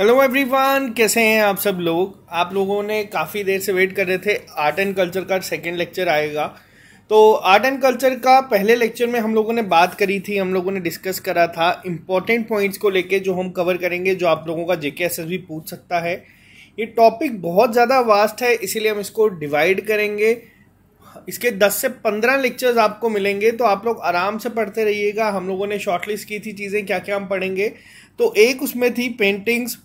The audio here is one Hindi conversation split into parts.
हेलो एवरीवन कैसे हैं आप सब लोग आप लोगों ने काफ़ी देर से वेट कर रहे थे आर्ट एंड कल्चर का सेकेंड लेक्चर आएगा तो आर्ट एंड कल्चर का पहले लेक्चर में हम लोगों ने बात करी थी हम लोगों ने डिस्कस करा था इम्पॉर्टेंट पॉइंट्स को लेके जो हम कवर करेंगे जो आप लोगों का जेके एस भी पूछ सकता है ये टॉपिक बहुत ज़्यादा वास्ट है इसीलिए हम इसको डिवाइड करेंगे इसके 10 से 15 लेक्चर्स आपको मिलेंगे तो आप लोग आराम से पढ़ते रहिएगा हम लोगों ने शॉर्टलिस्ट की थी चीज़ें क्या क्या हम पढ़ेंगे तो एक उसमें थी पेंटिंग्स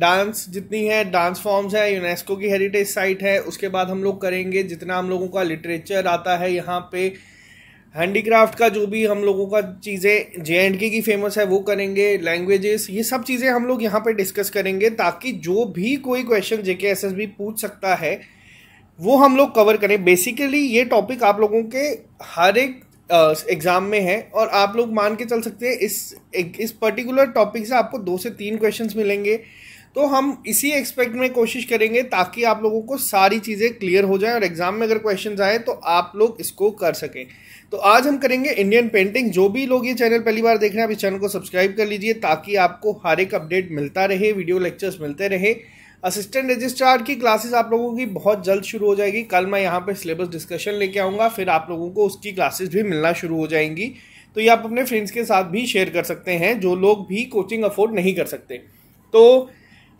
डांस जितनी है डांस फॉर्म्स है यूनेस्को की हेरिटेज साइट है उसके बाद हम लोग करेंगे जितना हम लोगों का लिटरेचर आता है यहाँ पे हैंडीक्राफ्ट का जो भी हम लोगों का चीज़ें जे एंड के की फेमस है वो करेंगे लैंग्वेजेस ये सब चीज़ें हम लोग यहाँ पे डिस्कस करेंगे ताकि जो भी कोई क्वेश्चन जे के एस एस बी पूछ सकता है वो हम लोग कवर करें बेसिकली ये टॉपिक आप लोगों के हर एक एग्ज़ाम में है और आप लोग मान के चल सकते हैं इस एक, इस पर्टिकुलर टॉपिक से आपको दो से तीन क्वेश्चंस मिलेंगे तो हम इसी एक्सपेक्ट में कोशिश करेंगे ताकि आप लोगों को सारी चीज़ें क्लियर हो जाएं और एग्ज़ाम में अगर क्वेश्चन आए तो आप लोग इसको कर सकें तो आज हम करेंगे इंडियन पेंटिंग जो भी लोग ये चैनल पहली बार देख रहे हैं आप इस चैनल को सब्सक्राइब कर लीजिए ताकि आपको हर एक अपडेट मिलता रहे वीडियो लेक्चर्स मिलते रहे असिस्टेंट रजिस्ट्रार की क्लासेस आप लोगों की बहुत जल्द शुरू हो जाएगी कल मैं यहाँ पर सिलेबस डिस्कशन लेके आऊँगा फिर आप लोगों को उसकी क्लासेस भी मिलना शुरू हो जाएंगी तो ये आप अपने फ्रेंड्स के साथ भी शेयर कर सकते हैं जो लोग भी कोचिंग अफोर्ड नहीं कर सकते तो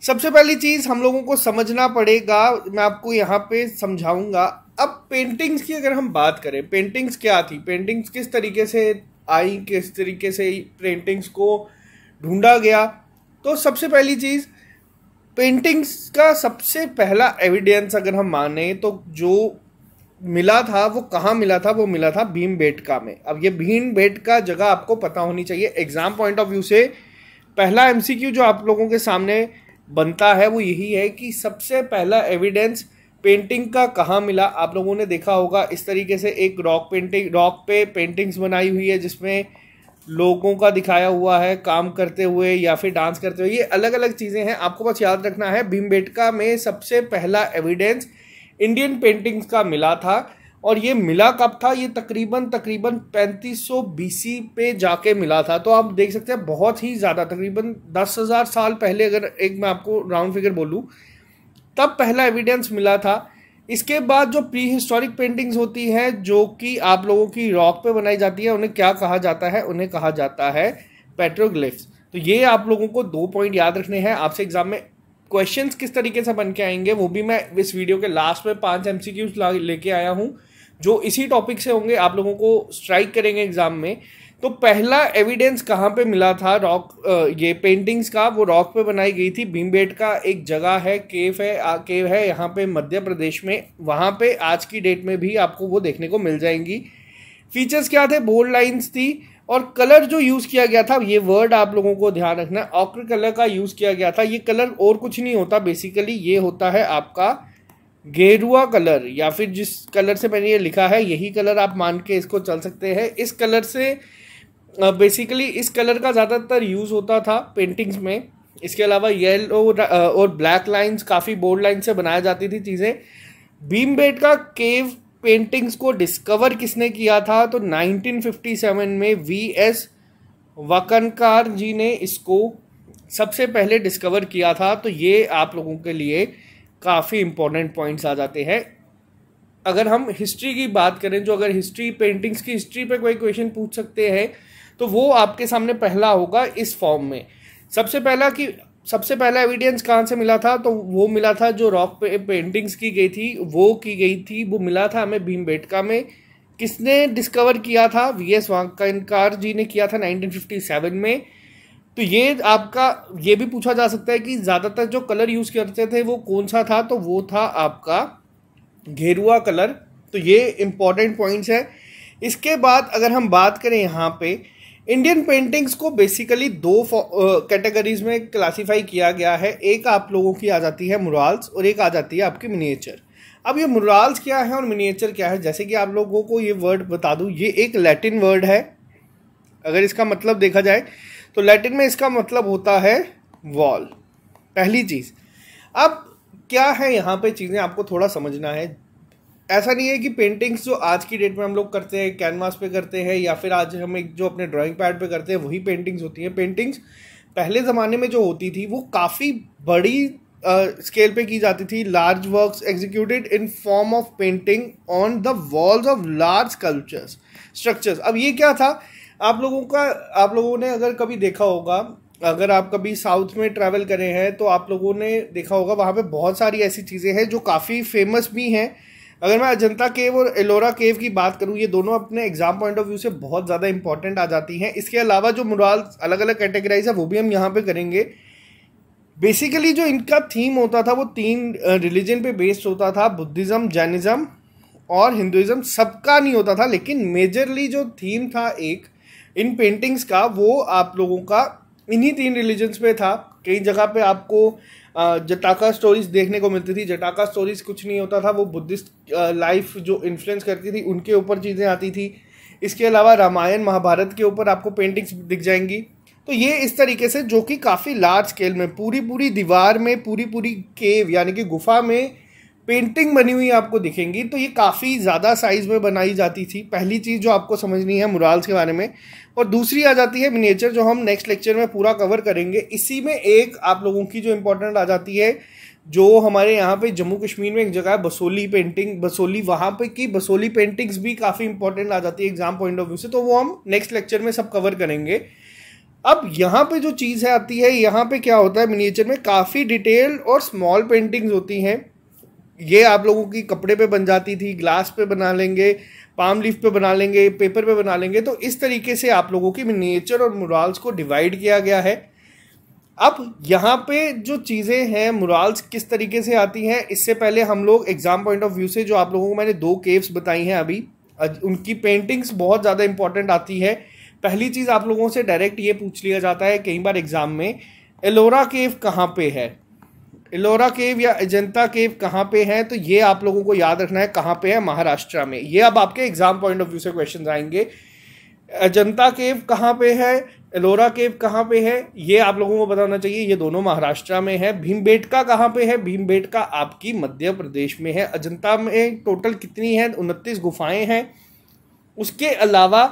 सबसे पहली चीज़ हम लोगों को समझना पड़ेगा मैं आपको यहाँ पर समझाऊँगा अब पेंटिंग्स की अगर हम बात करें पेंटिंग्स क्या थी पेंटिंग्स किस तरीके से आई किस तरीके से पेंटिंग्स को ढूंढा गया तो सबसे पहली चीज़ पेंटिंग्स का सबसे पहला एविडेंस अगर हम माने तो जो मिला था वो कहाँ मिला था वो मिला था भीम बेटका में अब ये भीम बेटका जगह आपको पता होनी चाहिए एग्जाम पॉइंट ऑफ व्यू से पहला एमसीक्यू जो आप लोगों के सामने बनता है वो यही है कि सबसे पहला एविडेंस पेंटिंग का कहाँ मिला आप लोगों ने देखा होगा इस तरीके से एक रॉक पेंटिंग रॉक पे पेंटिंग्स बनाई हुई है जिसमें लोगों का दिखाया हुआ है काम करते हुए या फिर डांस करते हुए ये अलग अलग चीज़ें हैं आपको बस याद रखना है भीमबेटका में सबसे पहला एविडेंस इंडियन पेंटिंग्स का मिला था और ये मिला कब था ये तकरीबन तकरीबन 3500 बीसी पे जाके मिला था तो आप देख सकते हैं बहुत ही ज़्यादा तकरीबन 10000 साल पहले अगर एक मैं आपको राउंड फिगर बोलूँ तब पहला एविडेंस मिला था इसके बाद जो प्री हिस्टोरिक पेंटिंग्स होती है जो कि आप लोगों की रॉक पे बनाई जाती है उन्हें क्या कहा जाता है उन्हें कहा जाता है पेट्रोग्लिफ्स तो ये आप लोगों को दो पॉइंट याद रखने हैं आपसे एग्जाम में क्वेश्चंस किस तरीके से बन के आएंगे वो भी मैं इस वीडियो के लास्ट में पांच एम लेके आया हूँ जो इसी टॉपिक से होंगे आप लोगों को स्ट्राइक करेंगे एग्जाम में तो पहला एविडेंस कहाँ पे मिला था रॉक ये पेंटिंग्स का वो रॉक पे बनाई गई थी भीमबेट का एक जगह है केव है आ, केव है यहाँ पे मध्य प्रदेश में वहाँ पे आज की डेट में भी आपको वो देखने को मिल जाएंगी फीचर्स क्या थे बोल्ड लाइंस थी और कलर जो यूज़ किया गया था ये वर्ड आप लोगों को ध्यान रखना ऑक्र कलर का यूज़ किया गया था ये कलर और कुछ नहीं होता बेसिकली ये होता है आपका गेरुआ कलर या फिर जिस कलर से मैंने ये लिखा है यही कलर आप मान के इसको चल सकते हैं इस कलर से बेसिकली इस कलर का ज़्यादातर यूज़ होता था पेंटिंग्स में इसके अलावा येलो और ब्लैक लाइंस काफ़ी बोल्ड लाइन से बनाई जाती थी चीज़ें बेट का केव पेंटिंग्स को डिस्कवर किसने किया था तो 1957 में वी एस वकनकार जी ने इसको सबसे पहले डिस्कवर किया था तो ये आप लोगों के लिए काफ़ी इम्पोर्टेंट पॉइंट्स आ जाते हैं अगर हम हिस्ट्री की बात करें जो अगर हिस्ट्री पेंटिंग्स की हिस्ट्री पे कोई क्वेश्चन पूछ सकते हैं तो वो आपके सामने पहला होगा इस फॉर्म में सबसे पहला कि सबसे पहला एविडेंस कहाँ से मिला था तो वो मिला था जो रॉक पे, पेंटिंग्स की गई थी वो की गई थी वो मिला था हमें बेटका में किसने डिस्कवर किया था वी एस वाकार जी ने किया था 1957 में तो ये आपका ये भी पूछा जा सकता है कि ज़्यादातर जो कलर यूज़ करते थे वो कौन सा था तो वो था आपका घेरुआ कलर तो ये इम्पॉर्टेंट पॉइंट्स है इसके बाद अगर हम बात करें यहाँ पर इंडियन पेंटिंग्स को बेसिकली दो कैटेगरीज में क्लासिफाई किया गया है एक आप लोगों की आ जाती है मुराल्स और एक आ जाती है आपकी मिनिएचर अब ये मुराल्स क्या है और मिनिएचर क्या है जैसे कि आप लोगों को ये वर्ड बता दूँ ये एक लैटिन वर्ड है अगर इसका मतलब देखा जाए तो लैटिन में इसका मतलब होता है वॉल पहली चीज़ अब क्या है यहाँ पे चीज़ें आपको थोड़ा समझना है ऐसा नहीं है कि पेंटिंग्स जो आज की डेट में हम लोग करते हैं कैनवास पे करते हैं या फिर आज हम एक जो अपने ड्राइंग पैड पे करते हैं वही पेंटिंग्स होती हैं पेंटिंग्स पहले ज़माने में जो होती थी वो काफ़ी बड़ी स्केल uh, पे की जाती थी large works executed in form of painting on the walls of large cultures structures अब ये क्या था आप लोगों का आप लोगों ने अगर कभी देखा होगा अगर आप कभी साउथ में ट्रैवल करें हैं तो आप लोगों ने देखा होगा वहाँ पे बहुत सारी ऐसी चीज़ें हैं जो काफ़ी फेमस भी हैं अगर मैं अजंता केव और एलोरा केव की बात करूँ ये दोनों अपने एग्जाम पॉइंट ऑफ व्यू से बहुत ज़्यादा इंपॉर्टेंट आ जाती हैं इसके अलावा जो मुराल अलग अलग कैटेगराइज है वो भी हम यहाँ पर करेंगे बेसिकली जो इनका थीम होता था वो तीन रिलीजन पे बेस्ड होता था बुद्धिज़्म जैनिज़्म और हिंदुज़म सबका नहीं होता था लेकिन मेजरली जो थीम था एक इन पेंटिंग्स का वो आप लोगों का इन्हीं तीन रिलीजन्स पे था कई जगह पे आपको जटाका स्टोरीज देखने को मिलती थी जटाका स्टोरीज कुछ नहीं होता था वो बुद्धिस्ट लाइफ जो इन्फ्लुएंस करती थी उनके ऊपर चीज़ें आती थी इसके अलावा रामायण महाभारत के ऊपर आपको पेंटिंग्स दिख जाएंगी तो ये इस तरीके से जो कि काफ़ी लार्ज स्केल में पूरी पूरी दीवार में पूरी पूरी केव यानी कि गुफा में पेंटिंग बनी हुई आपको दिखेंगी तो ये काफ़ी ज़्यादा साइज़ में बनाई जाती थी पहली चीज़ जो आपको समझनी है मुराल्स के बारे में और दूसरी आ जाती है मिनेचर जो हम नेक्स्ट लेक्चर में पूरा कवर करेंगे इसी में एक आप लोगों की जो इम्पोर्टेंट आ जाती है जो हमारे यहाँ पे जम्मू कश्मीर में एक जगह है बसोली पेंटिंग बसोली वहाँ पे की बसोली पेंटिंग्स भी काफ़ी इंपॉर्टेंट आ जाती है एग्जाम पॉइंट ऑफ व्यू से तो वो हम नेक्स्ट लेक्चर में सब कवर करेंगे अब यहाँ पे जो चीज़ है आती है यहाँ पे क्या होता है मिनिएचर में काफ़ी डिटेल और स्मॉल पेंटिंग्स होती हैं ये आप लोगों की कपड़े पे बन जाती थी ग्लास पे बना लेंगे पाम लीफ पे बना लेंगे पेपर पे बना लेंगे तो इस तरीके से आप लोगों की मिनिएचर और मुराल्स को डिवाइड किया गया है अब यहाँ पे जो चीज़ें हैं मुराल्स किस तरीके से आती हैं इससे पहले हम लोग एग्ज़ाम पॉइंट ऑफ व्यू से जो आप लोगों को मैंने दो केव्स बताई हैं अभी उनकी पेंटिंग्स बहुत ज़्यादा इंपॉर्टेंट आती है पहली चीज़ आप लोगों से डायरेक्ट ये पूछ लिया जाता है कई बार एग्ज़ाम में एलोरा केव कहाँ पे है एलोरा केव या अजंता केव कहाँ पे हैं तो ये आप लोगों को याद रखना है कहाँ पे है महाराष्ट्र में ये अब आपके एग्जाम पॉइंट ऑफ व्यू से क्वेश्चन आएंगे अजंता केव कहाँ पे है एलोरा केव कहाँ पे है ये आप लोगों को बताना चाहिए ये दोनों महाराष्ट्र में है भीमबेटका कहाँ पे है भीमबेटका आपकी मध्य प्रदेश में है अजंता में टोटल कितनी है उनतीस गुफाएं हैं उसके अलावा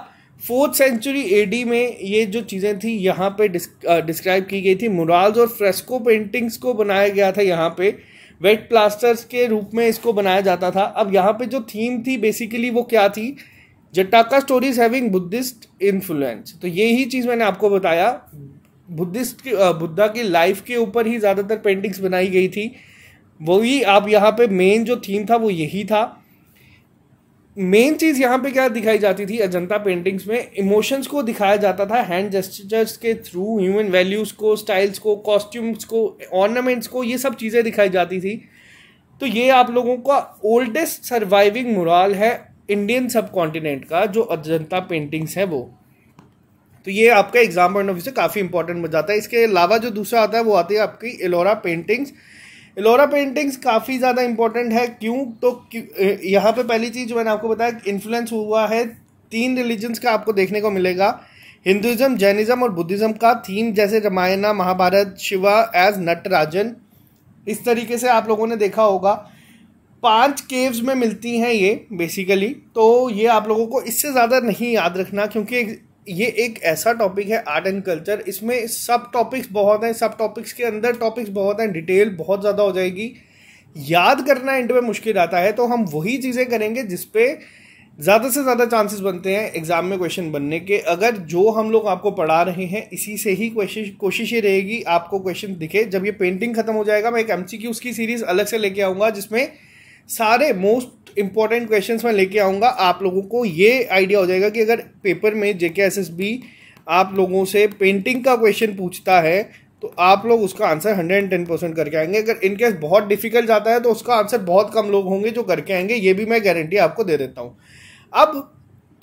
फोर्थ सेंचुरी एडी में ये जो चीज़ें थी यहाँ पे डिस्क्राइब की गई थी मुराल्स और फ्रेस्को पेंटिंग्स को बनाया गया था यहाँ पे वेट प्लास्टर्स के रूप में इसको बनाया जाता था अब यहाँ पे जो थीम थी बेसिकली वो क्या थी Jataka stories having Buddhist influence तो ये ही चीज़ मैंने आपको बताया बुद्धिस्ट के बुद्धा की लाइफ के ऊपर ही ज़्यादातर पेंटिंग्स बनाई गई थी वही आप यहाँ पे मेन जो थीम था वो यही था मेन चीज़ यहाँ पे क्या दिखाई जाती थी अजंता पेंटिंग्स में इमोशंस को दिखाया जाता था हैंड जेस्टर्स के थ्रू ह्यूमन वैल्यूज़ को स्टाइल्स को कॉस्ट्यूम्स को ऑर्नामेंट्स को ये सब चीज़ें दिखाई जाती थी तो ये आप लोगों का ओल्डेस्ट सर्वाइविंग मुराल है इंडियन सब कॉन्टिनेंट का जो अजंता पेंटिंग्स है वो तो ये आपका एग्जाम पॉइंट ऑफ व्यू से काफ़ी इंपॉर्टेंट बन जाता है इसके अलावा जो दूसरा आता है वो आती है आपकी एलोरा पेंटिंग्स एलोरा पेंटिंग्स काफ़ी ज़्यादा इंपॉर्टेंट है क्यों तो यहाँ पे पहली चीज़ जो मैंने आपको बताया इन्फ्लुएंस हुआ है तीन रिलीजन्स का आपको देखने को मिलेगा हिंदुज़म जैनिज़्म और बुद्धिज़्म का थीम जैसे रामायणा महाभारत शिवा एज नटराजन इस तरीके से आप लोगों ने देखा होगा पांच केव्स में मिलती हैं ये बेसिकली तो ये आप लोगों को इससे ज़्यादा नहीं याद रखना क्योंकि ये एक ऐसा टॉपिक है आर्ट एंड कल्चर इसमें सब टॉपिक्स बहुत हैं सब टॉपिक्स के अंदर टॉपिक्स बहुत हैं डिटेल बहुत ज़्यादा हो जाएगी याद करना एंड में मुश्किल आता है तो हम वही चीज़ें करेंगे जिसपे ज़्यादा से ज़्यादा चांसेस बनते हैं एग्ज़ाम में क्वेश्चन बनने के अगर जो हम लोग आपको पढ़ा रहे हैं इसी से ही कोशिश कोशिश ये रहेगी आपको क्वेश्चन दिखे जब ये पेंटिंग खत्म हो जाएगा मैं एक एम सी की सीरीज़ अलग से लेके आऊँगा जिसमें सारे मोस्ट इंपॉर्टेंट क्वेश्चंस मैं लेके आऊँगा आप लोगों को ये आइडिया हो जाएगा कि अगर पेपर में जे आप लोगों से पेंटिंग का क्वेश्चन पूछता है तो आप लोग उसका answer hundred and ten percent करके आएंगे अगर इनकेस बहुत डिफिकल्ट जाता है तो उसका आंसर बहुत कम लोग होंगे जो करके आएंगे ये भी मैं गारंटी आपको दे देता हूँ अब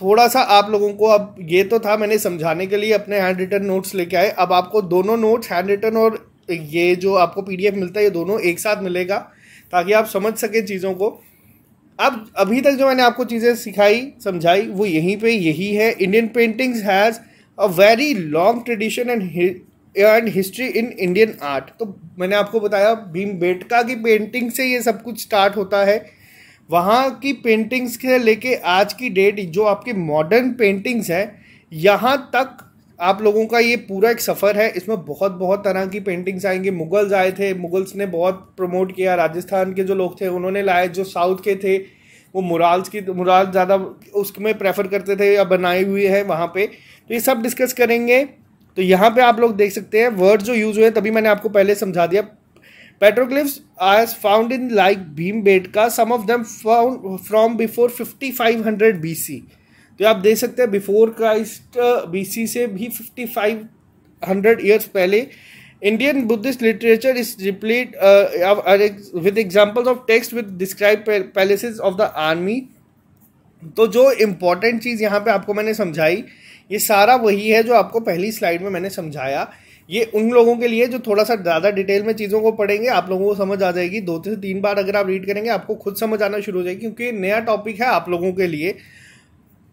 थोड़ा सा आप लोगों को अब ये तो था मैंने समझाने के लिए अपने हैंड रिटन नोट्स लेके आए अब आपको दोनों नोट्स हैंड रिटर्न और ये जो आपको पीडीएफ मिलता है ये दोनों एक साथ मिलेगा ताकि आप समझ सकें चीज़ों को अब अभी तक जो मैंने आपको चीज़ें सिखाई समझाई वो यहीं पे यही है Indian paintings has a very long tradition and and history in Indian art तो मैंने आपको बताया भीम बेटका की पेंटिंग से ये सब कुछ स्टार्ट होता है वहाँ की पेंटिंग्स के लेके आज की डेट जो आपके मॉडर्न पेंटिंग्स हैं यहाँ तक आप लोगों का ये पूरा एक सफ़र है इसमें बहुत बहुत तरह की पेंटिंग्स आएंगी मुगल्स आए थे मुगल्स ने बहुत प्रमोट किया राजस्थान के जो लोग थे उन्होंने लाए जो साउथ के थे वो मुराल्स की मुराल ज़्यादा उसमें प्रेफर करते थे या बनाए हुए हैं वहाँ पे तो ये सब डिस्कस करेंगे तो यहाँ पे आप लोग देख सकते हैं वर्ड जो यूज़ हुए हैं तभी मैंने आपको पहले समझा दिया petroglyphs as found in like Bhimbetka some of them found from before fifty five hundred B C तो आप देख सकते हैं बिफोर क्राइस्ट बीसी से भी फिफ्टी फाइव हंड्रेड ईयर्स पहले Indian Buddhist literature is replete with examples of text with describe palaces of the army तो जो इम्पोर्टेंट चीज़ यहाँ पे आपको मैंने समझाई ये सारा वही है जो आपको पहली स्लाइड में मैंने समझाया ये उन लोगों के लिए जो थोड़ा सा ज़्यादा डिटेल में चीज़ों को पढ़ेंगे आप लोगों को समझ आ जाएगी दो से तीन बार अगर आप रीड करेंगे आपको खुद समझ आना शुरू हो जाएगी क्योंकि नया टॉपिक है आप लोगों के लिए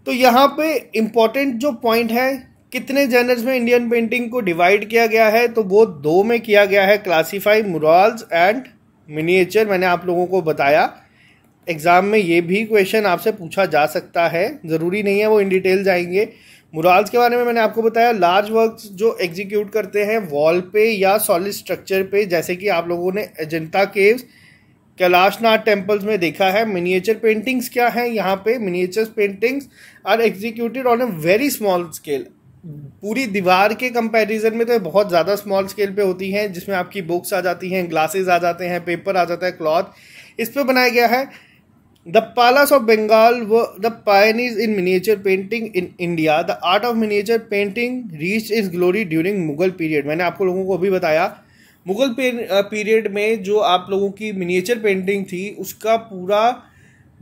तो यहाँ पे इम्पॉर्टेंट जो पॉइंट है कितने जर्नल्स में इंडियन पेंटिंग को डिवाइड किया गया है तो वो दो में किया गया है क्लासीफाई मुरॉल्स एंड मिनिएचर मैंने आप लोगों को बताया एग्ज़ाम में ये भी क्वेश्चन आपसे पूछा जा सकता है ज़रूरी नहीं है वो इन डिटेल जाएंगे मुरॉल्स के बारे में मैंने आपको बताया लार्ज वर्क्स जो एग्जीक्यूट करते हैं वॉल पे या सॉलिड स्ट्रक्चर पे जैसे कि आप लोगों ने अजंता केव्स कैलाशनाथ टेम्पल्स में देखा है मिनिएचर पेंटिंग्स क्या है यहाँ पे miniature paintings are executed on a very small scale पूरी दीवार के कंपैरिजन में तो बहुत ज़्यादा स्मॉल स्केल पे होती हैं जिसमें आपकी बुक्स आ जाती हैं ग्लासेस आ जाते हैं पेपर आ जाता है क्लॉथ इस पर बनाया गया है the पालास of Bengal were the pioneers in miniature painting in India the art of miniature painting reach its glory during Mughal period मैंने आपको लोगों को अभी बताया मुग़ल पीरियड में जो आप लोगों की मिनिएचर पेंटिंग थी उसका पूरा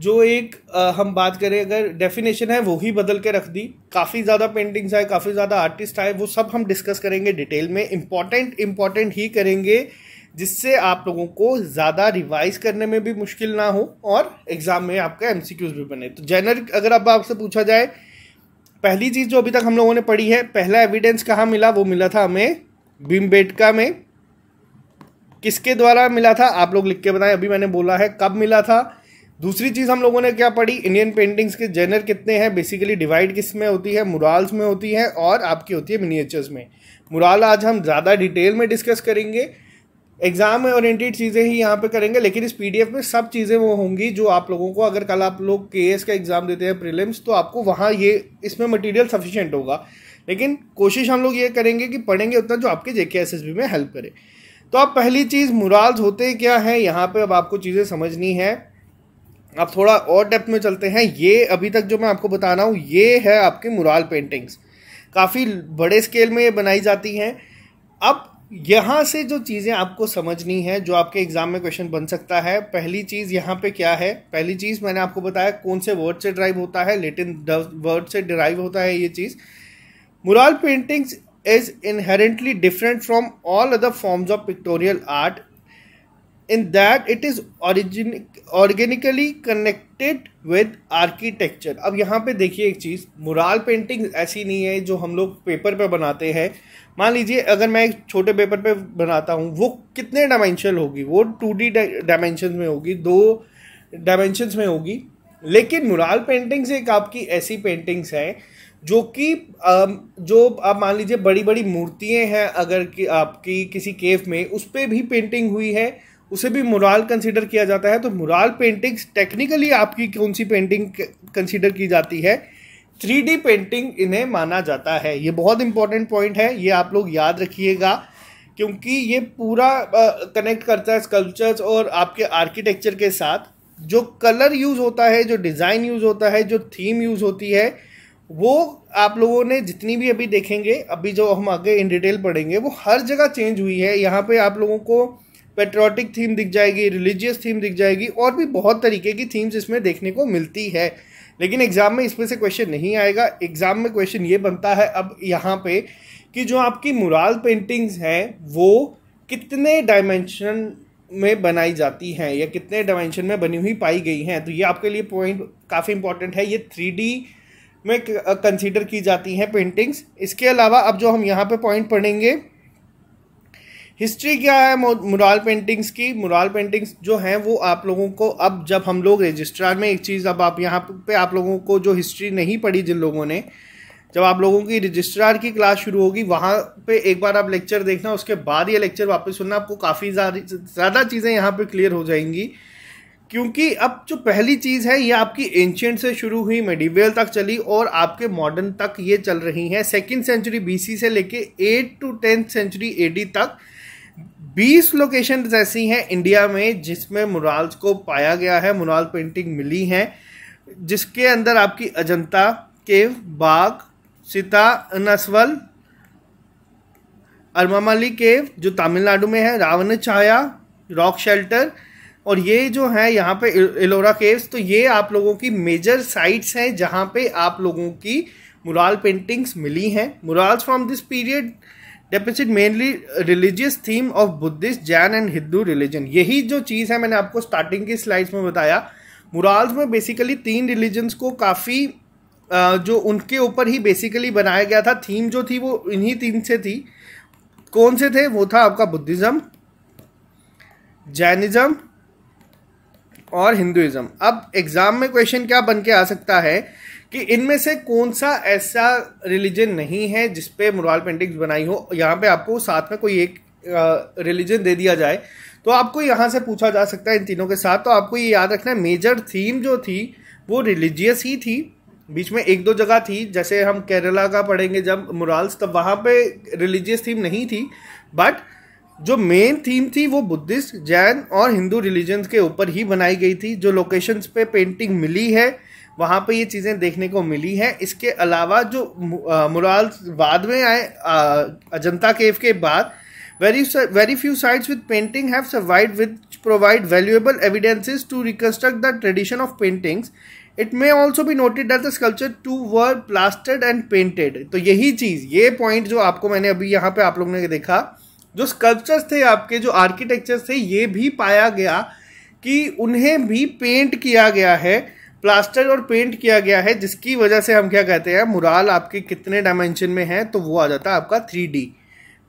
जो एक आ, हम बात करें अगर डेफिनेशन है वो ही बदल के रख दी काफ़ी ज़्यादा पेंटिंग्स आए काफ़ी ज़्यादा आर्टिस्ट आए वो सब हम डिस्कस करेंगे डिटेल में इम्पॉर्टेंट इम्पॉर्टेंट ही करेंगे जिससे आप लोगों को ज़्यादा रिवाइज करने में भी मुश्किल ना हो और एग्ज़ाम में आपका एम भी बने तो जनरल अगर अब आपसे पूछा जाए पहली चीज़ जो अभी तक हम लोगों ने पढ़ी है पहला एविडेंस कहाँ मिला वो मिला था हमें भीमबेटका में किसके द्वारा मिला था आप लोग लिख के बताएं अभी मैंने बोला है कब मिला था दूसरी चीज़ हम लोगों ने क्या पढ़ी इंडियन पेंटिंग्स के जेनर कितने हैं बेसिकली डिवाइड किस में होती है मुराल्स में होती है और आपकी होती है मिनिएचर्स में मुराल आज हम ज़्यादा डिटेल में डिस्कस करेंगे एग्जाम में ओरिएंटेड चीज़ें ही यहाँ पे करेंगे लेकिन इस पीडीएफ में सब चीज़ें वो होंगी जो आप लोगों को अगर कल आप लोग के का एग्ज़ाम देते हैं प्रीलिम्स तो आपको वहाँ ये इसमें मटेरियल सफिशिएंट होगा लेकिन कोशिश हम लोग ये करेंगे कि पढ़ेंगे उतना जो आपके जेके एस में हेल्प करे तो अब पहली चीज़ मुराल्स होते क्या है यहाँ पे अब आपको चीज़ें समझनी है आप थोड़ा और डेप्थ में चलते हैं ये अभी तक जो मैं आपको बता रहा हूँ ये है आपके मुराल पेंटिंग्स काफ़ी बड़े स्केल में ये बनाई जाती हैं अब यहाँ से जो चीज़ें आपको समझनी है जो आपके एग्ज़ाम में क्वेश्चन बन सकता है पहली चीज़ यहाँ पे क्या है पहली चीज़ मैंने आपको बताया कौन से वर्ड से ड्राइव होता है लेटिन वर्ड से ड्राइव होता है ये चीज़ mural paintings is inherently different from all other forms of pictorial art in that it is origin organically connected with architecture अब यहाँ पे देखिए एक चीज़ मुराल पेंटिंग ऐसी नहीं है जो हम लोग पेपर पे बनाते हैं मान लीजिए अगर मैं एक छोटे पेपर पे बनाता हूँ वो कितने डायमेंशन होगी वो टू डी डायमेंशन में होगी दो डायमेंशन में होगी लेकिन मुराल पेंटिंग्स एक आपकी ऐसी पेंटिंग्स हैं जो कि जो आप मान लीजिए बड़ी बड़ी मूर्तियाँ हैं अगर कि आपकी किसी केव में उस पर भी पेंटिंग हुई है उसे भी मुराल कंसिडर किया जाता है तो मुराल पेंटिंग्स टेक्निकली आपकी कौन सी पेंटिंग कंसिडर की जाती है थ्री पेंटिंग इन्हें माना जाता है ये बहुत इंपॉर्टेंट पॉइंट है ये आप लोग याद रखिएगा क्योंकि ये पूरा कनेक्ट करता है स्कल्पचर्स और आपके आर्किटेक्चर के साथ जो कलर यूज़ होता है जो डिज़ाइन यूज़ होता है जो थीम यूज़ होती है वो आप लोगों ने जितनी भी अभी देखेंगे अभी जो हम आगे इन डिटेल पढ़ेंगे वो हर जगह चेंज हुई है यहाँ पे आप लोगों को पेट्रोटिक थीम दिख जाएगी रिलीजियस थीम दिख जाएगी और भी बहुत तरीके की थीम्स इसमें देखने को मिलती है लेकिन एग्ज़ाम में इसमें से क्वेश्चन नहीं आएगा एग्ज़ाम में क्वेश्चन ये बनता है अब यहाँ पे कि जो आपकी मुराल पेंटिंग्स हैं वो कितने डायमेंशन में बनाई जाती हैं या कितने डायमेंशन में बनी हुई पाई गई हैं तो ये आपके लिए पॉइंट काफ़ी इंपॉर्टेंट है ये थ्री में कंसीडर की जाती हैं पेंटिंग्स इसके अलावा अब जो हम यहाँ पे पॉइंट पढ़ेंगे हिस्ट्री क्या है मुराल पेंटिंग्स की मुराल पेंटिंग्स जो हैं वो आप लोगों को अब जब हम लोग रजिस्ट्रार में एक चीज़ अब आप यहाँ पे आप लोगों को जो हिस्ट्री नहीं पढ़ी जिन लोगों ने जब आप लोगों की रजिस्ट्रार की क्लास शुरू होगी वहाँ पे एक बार आप लेक्चर देखना उसके बाद ये लेक्चर वापस सुनना आपको काफ़ी ज़्यादा चीज़ें यहाँ पर क्लियर हो जाएंगी क्योंकि अब जो पहली चीज़ है ये आपकी एंशियंट से शुरू हुई मेडिवेल तक चली और आपके मॉडर्न तक ये चल रही हैं सेकेंड सेंचुरी बीसी से लेके eight to tenth century AD तक 20 लोकेशन ऐसी हैं इंडिया में जिसमें मुराल्स को पाया गया है मुराल पेंटिंग मिली है जिसके अंदर आपकी अजंता केव बाघ सीता नसवल अरमामाली केव जो तमिलनाडु में है रावण छाया रॉक शेल्टर और ये जो है यहाँ पे एलोरा केव्स तो ये आप लोगों की मेजर साइट्स हैं जहाँ पे आप लोगों की मुराल पेंटिंग्स मिली हैं murals from this period depict mainly religious theme of Buddhist Jain and Hindu religion यही जो चीज़ है मैंने आपको स्टार्टिंग की स्लाइड्स में बताया मुराल्स में बेसिकली तीन रिलीजन्स को काफ़ी जो उनके ऊपर ही बेसिकली बनाया गया था थीम जो थी वो इन्हीं तीन से थी कौन से थे वो था आपका बुद्धिज़्म जैनिज़्म और हिंदुइज्म अब एग्ज़ाम में क्वेश्चन क्या बन के आ सकता है कि इनमें से कौन सा ऐसा रिलीजन नहीं है जिसपे मुराल पेंटिंग्स बनाई हो यहाँ पे आपको साथ में कोई एक रिलीजन दे दिया जाए तो आपको यहाँ से पूछा जा सकता है इन तीनों के साथ तो आपको ये याद रखना है मेजर थीम जो थी वो रिलीजियस ही थी बीच में एक दो जगह थी जैसे हम केरला का पढ़ेंगे जब मुराल्स तब वहाँ पे रिलीजियस थीम नहीं थी बट जो मेन थीम थी वो बुद्धिस्ट जैन और हिंदू रिलीजन के ऊपर ही बनाई गई थी जो लोकेशंस पे पेंटिंग मिली है वहाँ पे ये चीज़ें देखने को मिली हैं इसके अलावा जो मुराल बाद में आए अजंता केव के बाद very very few sites with painting have survive with provide valuable evidences to reconstruct the tradition of paintings it may also be noted that the sculpture too were plastered and painted तो यही चीज़ ये पॉइंट जो आपको मैंने अभी यहाँ पे आप लोगों ने देखा जो स्कल्पचर्स थे आपके जो आर्किटेक्चर्स थे ये भी पाया गया कि उन्हें भी पेंट किया गया है प्लास्टर और पेंट किया गया है जिसकी वजह से हम क्या कहते हैं मुराल आपके कितने डायमेंशन में है तो वो आ जाता है आपका three D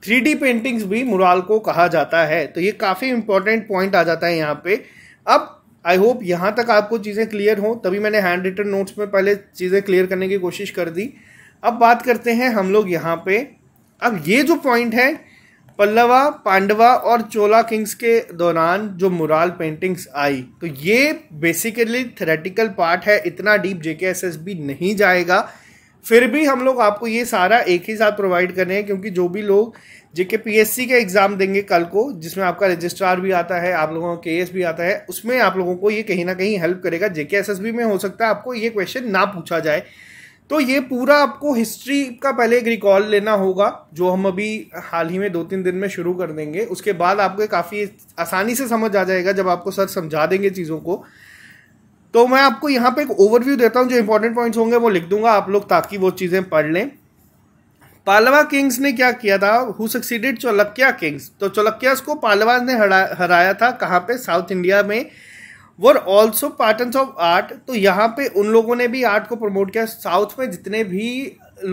three D paintings भी मुराल को कहा जाता है तो ये काफ़ी इंपॉर्टेंट पॉइंट आ जाता है यहाँ पे अब आई होप यहाँ तक आपको चीज़ें क्लियर हों तभी मैंने हैंड रिटन नोट्स में पहले चीज़ें क्लियर करने की कोशिश कर दी अब बात करते हैं हम लोग यहाँ पे अब ये जो पॉइंट है पल्लवा पांडवा और चोला किंग्स के दौरान जो मुराल पेंटिंग्स आई तो ये बेसिकली थेरेटिकल पार्ट है इतना deep J K S S B नहीं जाएगा फिर भी हम लोग आपको ये सारा एक ही साथ प्रोवाइड कर रहे हैं क्योंकि जो भी लोग जेके सी के एग्ज़ाम देंगे कल को जिसमें आपका रजिस्ट्रार भी आता है आप लोगों का के एस भी आता है उसमें आप लोगों को ये कहीं ना कहीं हेल्प करेगा जेके बी में हो सकता है आपको ये क्वेश्चन ना पूछा जाए तो ये पूरा आपको हिस्ट्री का पहले एक रिकॉल लेना होगा जो हम अभी हाल ही में दो तीन दिन में शुरू कर देंगे उसके बाद आपको काफ़ी आसानी से समझ आ जाएगा जब आपको सर समझा देंगे चीज़ों को तो मैं आपको यहाँ पे एक ओवरव्यू देता हूँ जो इंपॉर्टेंट पॉइंट्स होंगे वो लिख दूंगा आप लोग ताकि वो चीज़ें पढ़ लें पालवा किंग्स ने क्या किया था हु सक्सीडेड चोलक्या किंग्स तो चोलक्यास को पालवा ने हराया था कहाँ पे साउथ इंडिया में were also pattern of art तो यहाँ पे उन लोगों ने भी आर्ट को प्रमोट किया साउथ में जितने भी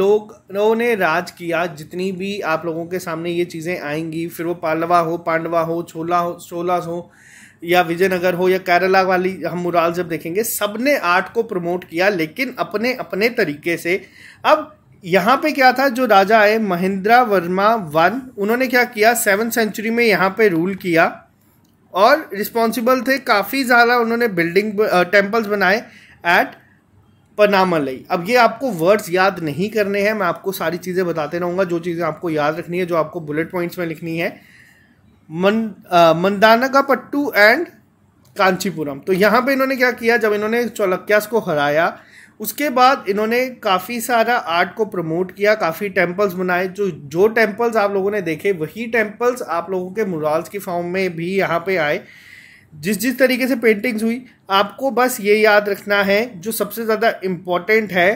लोगों ने राज किया जितनी भी आप लोगों के सामने ये चीज़ें आएंगी फिर वो पालवा हो पांडवा हो छोला हो छोला हो या विजयनगर हो या केरला वाली हम मुराल जब देखेंगे सब ने आर्ट को प्रमोट किया लेकिन अपने अपने तरीके से अब यहाँ पे क्या था जो राजा आए महिंद्रा वर्मा वन उन्होंने क्या किया सेवन सेंचुरी में यहाँ पे रूल किया और रिस्पॉन्सिबल थे काफ़ी ज़्यादा उन्होंने बिल्डिंग टेम्पल्स बनाए एट पनामलई अब ये आपको वर्ड्स याद नहीं करने हैं मैं आपको सारी चीज़ें बताते रहूँगा जो चीज़ें आपको याद रखनी है जो आपको बुलेट पॉइंट्स में लिखनी है मन का पट्टू एंड कांचीपुरम तो यहाँ पे इन्होंने क्या किया जब इन्होंने चौलक्यास को हराया उसके बाद इन्होंने काफ़ी सारा आर्ट को प्रमोट किया काफ़ी टेम्पल्स बनाए जो जो टेम्पल्स आप लोगों ने देखे वही टेम्पल्स आप लोगों के मुराल्स की फॉर्म में भी यहाँ पे आए जिस जिस तरीके से पेंटिंग्स हुई आपको बस ये याद रखना है जो सबसे ज़्यादा इम्पॉर्टेंट है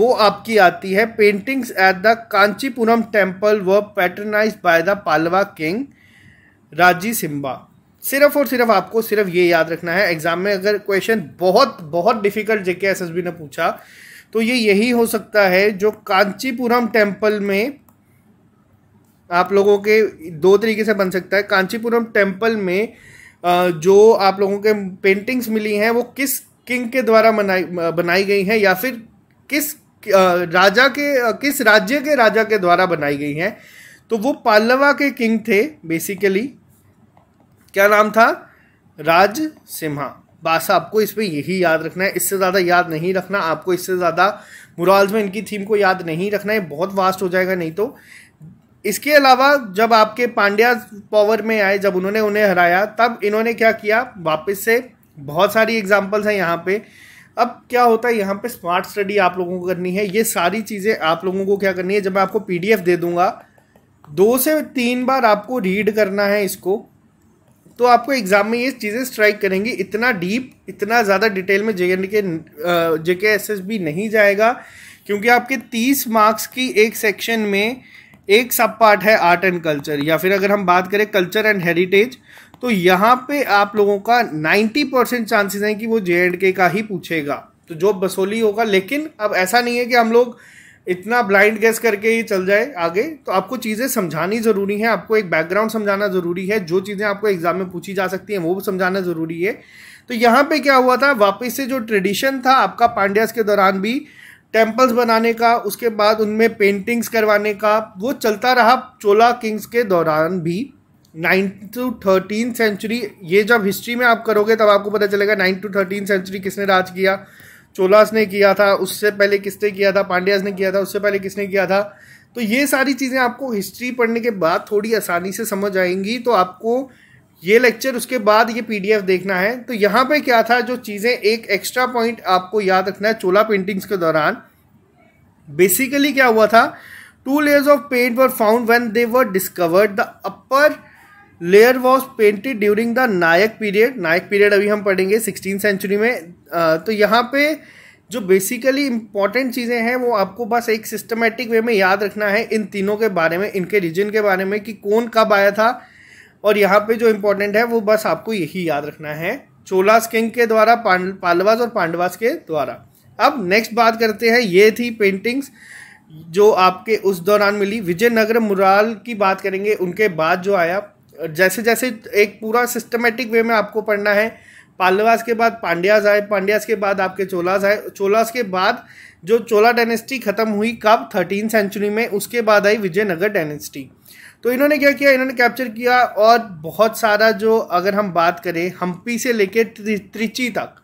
वो आपकी आती है paintings at the Kanchipuram temple were patronized by the Pallava king Rajasimha सिर्फ और सिर्फ आपको सिर्फ ये याद रखना है एग्जाम में अगर क्वेश्चन बहुत बहुत डिफिकल्ट जेके बी ने पूछा तो ये यही हो सकता है जो कांचीपुरम टेम्पल में आप लोगों के दो तरीके से बन सकता है कांचीपुरम टेम्पल में जो आप लोगों के पेंटिंग्स मिली हैं वो किस किंग के द्वारा बनाई बनाई गई हैं या फिर किस राजा के किस राज्य के राजा के द्वारा बनाई गई हैं तो वो पालवा के किंग थे बेसिकली क्या नाम था राज सिम्हा बस आपको इस पर यही याद रखना है इससे ज़्यादा याद नहीं रखना आपको इससे ज़्यादा मुराल्स में इनकी थीम को याद नहीं रखना है बहुत वास्ट हो जाएगा नहीं तो इसके अलावा जब आपके पांड्या पावर में आए जब उन्होंने उन्हें हराया तब इन्होंने क्या किया वापस से बहुत सारी एग्जाम्पल्स हैं यहाँ पे अब क्या होता है यहाँ पे स्मार्ट स्टडी आप लोगों को करनी है ये सारी चीज़ें आप लोगों को क्या करनी है जब मैं आपको पी दे दूँगा दो से तीन बार आपको रीड करना है इसको तो आपको एग्जाम में ये चीज़ें स्ट्राइक करेंगी इतना डीप इतना ज़्यादा डिटेल में जे के जे के एस एस बी नहीं जाएगा क्योंकि आपके तीस मार्क्स की एक सेक्शन में एक सब पार्ट है आर्ट एंड कल्चर या फिर अगर हम बात करें कल्चर एंड हेरिटेज तो यहाँ पे आप लोगों का 90 परसेंट चांसेस हैं कि वो जे एंड के का ही पूछेगा तो जो बसोली होगा लेकिन अब ऐसा नहीं है कि हम लोग इतना ब्लाइंड गैस करके ही चल जाए आगे तो आपको चीज़ें समझानी ज़रूरी है आपको एक बैकग्राउंड समझाना ज़रूरी है जो चीज़ें आपको एग्जाम में पूछी जा सकती हैं वो भी समझाना ज़रूरी है तो यहाँ पे क्या हुआ था वापस से जो ट्रेडिशन था आपका पांड्यास के दौरान भी टेम्पल्स बनाने का उसके बाद उनमें पेंटिंग्स करवाने का वो चलता रहा चोला किंग्स के दौरान भी नाइन्थ टू थर्टीन सेंचुरी ये जब हिस्ट्री में आप करोगे तब आपको पता चलेगा नाइन्थ टू थर्टीन सेंचुरी किसने राज किया चोलास ने किया था उससे पहले किसने किया था पांड्याज ने किया था उससे पहले किसने किया था तो ये सारी चीज़ें आपको हिस्ट्री पढ़ने के बाद थोड़ी आसानी से समझ आएंगी तो आपको ये लेक्चर उसके बाद ये पीडीएफ देखना है तो यहाँ पे क्या था जो चीज़ें एक एक्स्ट्रा पॉइंट आपको याद रखना है चोला पेंटिंग्स के दौरान बेसिकली क्या हुआ था two layers of paint were found when they were discovered the upper layer was painted during the Nayak period Nayak period अभी हम पढ़ेंगे सिक्सटीन सेंचुरी में आ, तो यहाँ पे जो बेसिकली इंपॉर्टेंट चीज़ें हैं वो आपको बस एक सिस्टमेटिक वे में याद रखना है इन तीनों के बारे में इनके रीजन के बारे में कि कौन कब आया था और यहाँ पे जो इम्पोर्टेंट है वो बस आपको यही याद रखना है चोलास किंग के द्वारा पालवास और पांडवास के द्वारा अब नेक्स्ट बात करते हैं ये थी पेंटिंग्स जो आपके उस दौरान मिली विजयनगर मुराल की बात करेंगे उनके बाद जो आया जैसे जैसे एक पूरा सिस्टमेटिक वे में आपको पढ़ना है पालवास के बाद पांड्याज आए पांड्याज के बाद आपके चोलास आए चोलास के बाद जो चोला डायनेस्टी खत्म हुई कब थर्टीन सेंचुरी में उसके बाद आई विजयनगर डायनेस्टी तो इन्होंने क्या किया इन्होंने कैप्चर किया और बहुत सारा जो अगर हम बात करें हम्पी से लेकर त्रिची तक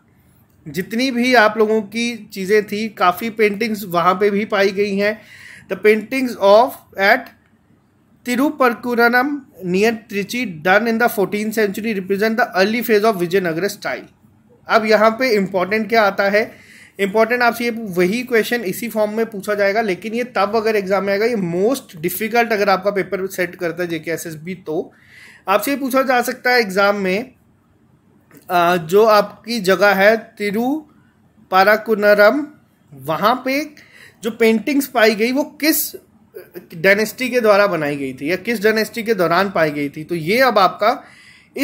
जितनी भी आप लोगों की चीज़ें थी काफ़ी पेंटिंग्स वहाँ पे भी पाई गई हैं the paintings of at Tirupparkuranam near Trichy done in the fourteen century represent the early phase of Vijayanagar style अब यहाँ पे इम्पॉर्टेंट क्या आता है इंपॉर्टेंट आपसे ये वही क्वेश्चन इसी फॉर्म में पूछा जाएगा लेकिन ये तब अगर एग्जाम में आएगा ये मोस्ट डिफिकल्ट अगर आपका पेपर सेट करता है जेके एस एस बी तो आपसे ये पूछा जा सकता है एग्जाम में जो आपकी जगह है तिरु पाराकुनरम वहाँ पे जो पेंटिंग्स पाई गई वो किस डायनेस्टी के द्वारा बनाई गई थी या किस डायनेस्टी के दौरान पाई गई थी तो ये अब आपका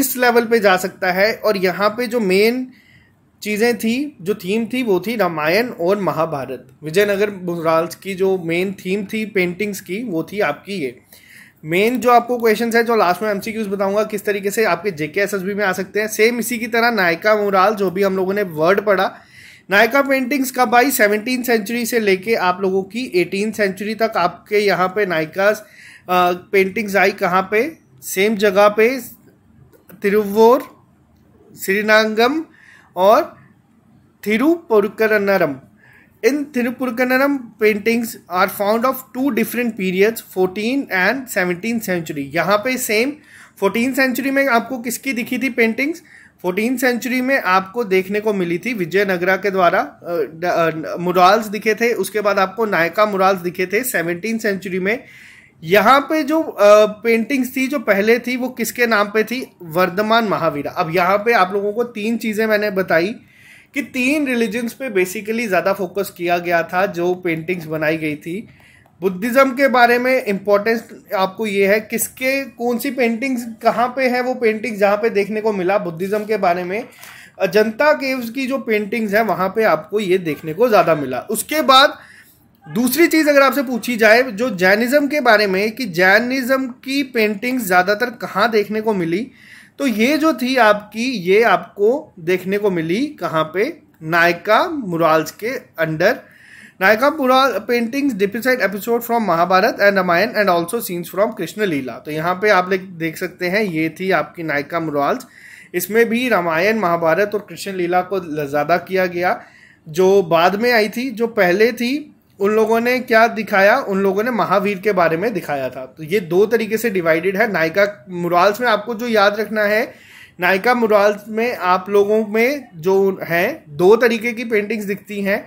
इस लेवल पे जा सकता है और यहाँ पे जो मेन चीज़ें थी जो थीम थी वो थी रामायण और महाभारत विजयनगर भुराल की जो मेन थीम थी पेंटिंग्स की वो थी आपकी ये मेन जो आपको क्वेश्चन है जो लास्ट में एम सी बताऊंगा किस तरीके से आपके जेके एस एस बी में आ सकते हैं सेम इसी की तरह नायका मुराल जो भी हम लोगों ने वर्ड पढ़ा नायका पेंटिंग्स कब आई सेवनटीन सेंचुरी से लेके आप लोगों की एटीन सेंचुरी तक आपके यहाँ पे नायका पेंटिंग्स आई कहाँ पे सेम जगह पे तिरुवोर श्रीनांगम और थिरुपुरकरनरम इन थिरुपुरकरनरम paintings are found of two different periods fourteen and seventeen century यहाँ पे सेम फोर्टीन सेंचुरी में आपको किसकी दिखी थी पेंटिंग्स फोर्टीन सेंचुरी में आपको देखने को मिली थी विजयनगरा के द्वारा मुराल्स दिखे थे उसके बाद आपको नायका मुराल्स दिखे थे सेवनटीन सेंचुरी में यहाँ पे जो पेंटिंग्स थी जो पहले थी वो किसके नाम पे थी वर्धमान महावीरा अब यहाँ पे आप लोगों को तीन चीज़ें मैंने बताई कि तीन रिलीजन्स पे बेसिकली ज़्यादा फोकस किया गया था जो पेंटिंग्स बनाई गई थी बुद्धिज़्म के बारे में इम्पोर्टेंस आपको ये है किसके कौन सी पेंटिंग्स कहाँ पे है वो पेंटिंग जहाँ पे देखने को मिला बुद्धिज़्म के बारे में अजंता केव्स की जो पेंटिंग्स हैं वहाँ पे आपको ये देखने को ज़्यादा मिला उसके बाद दूसरी चीज़ अगर आपसे पूछी जाए जो जैनिज़्म के बारे में कि जैनिज़्म की पेंटिंग्स ज़्यादातर कहाँ देखने को मिली तो ये जो थी आपकी ये आपको देखने को मिली कहाँ पे नायका मुराल्स के अंडर नायकापुरा paintings depicted episode from Mahabharata and Ramayana and also scenes from Krishna Leela तो यहाँ पे आप देख सकते हैं ये थी आपकी नायका मुराल्स इसमें भी रामायण महाभारत और कृष्ण लीला को ज़्यादा किया गया जो बाद में आई थी जो पहले थी उन लोगों ने क्या दिखाया उन लोगों ने महावीर के बारे में दिखाया था तो ये दो तरीके से डिवाइडेड है नायका मुराल्स में आपको जो याद रखना है नायका मुराल्स में आप लोगों में जो हैं दो तरीके की पेंटिंग्स दिखती हैं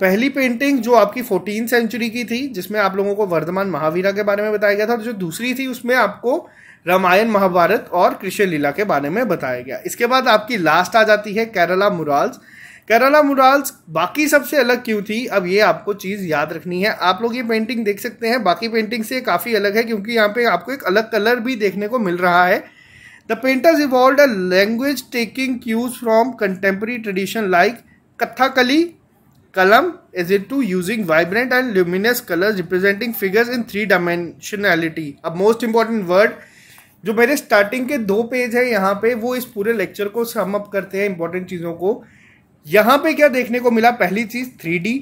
पहली पेंटिंग जो आपकी फोर्टीन सेंचुरी की थी जिसमें आप लोगों को वर्धमान महावीरा के बारे में बताया गया था और जो दूसरी थी उसमें आपको रामायण महाभारत और कृष्ण लीला के बारे में बताया गया इसके बाद आपकी लास्ट आ जाती है केरला मुराल्स केरला मुराल्स बाकी सबसे अलग क्यों थी अब ये आपको चीज़ याद रखनी है आप लोग ये पेंटिंग देख सकते हैं बाकी पेंटिंग से काफ़ी अलग है क्योंकि यहाँ पे आपको एक अलग कलर भी देखने को मिल रहा है the painters evolve a language taking cues from contemporary tradition like Kathakali Kalam Ezhuthu using vibrant and luminous colour representing figures in three dimensionality अब मोस्ट इंपॉर्टेंट वर्ड जो मेरे स्टार्टिंग के दो पेज है यहाँ पे वो इस पूरे लेक्चर को सम अप करते हैं इंपॉर्टेंट चीज़ों को यहाँ पे क्या देखने को मिला पहली चीज़ थ्री डी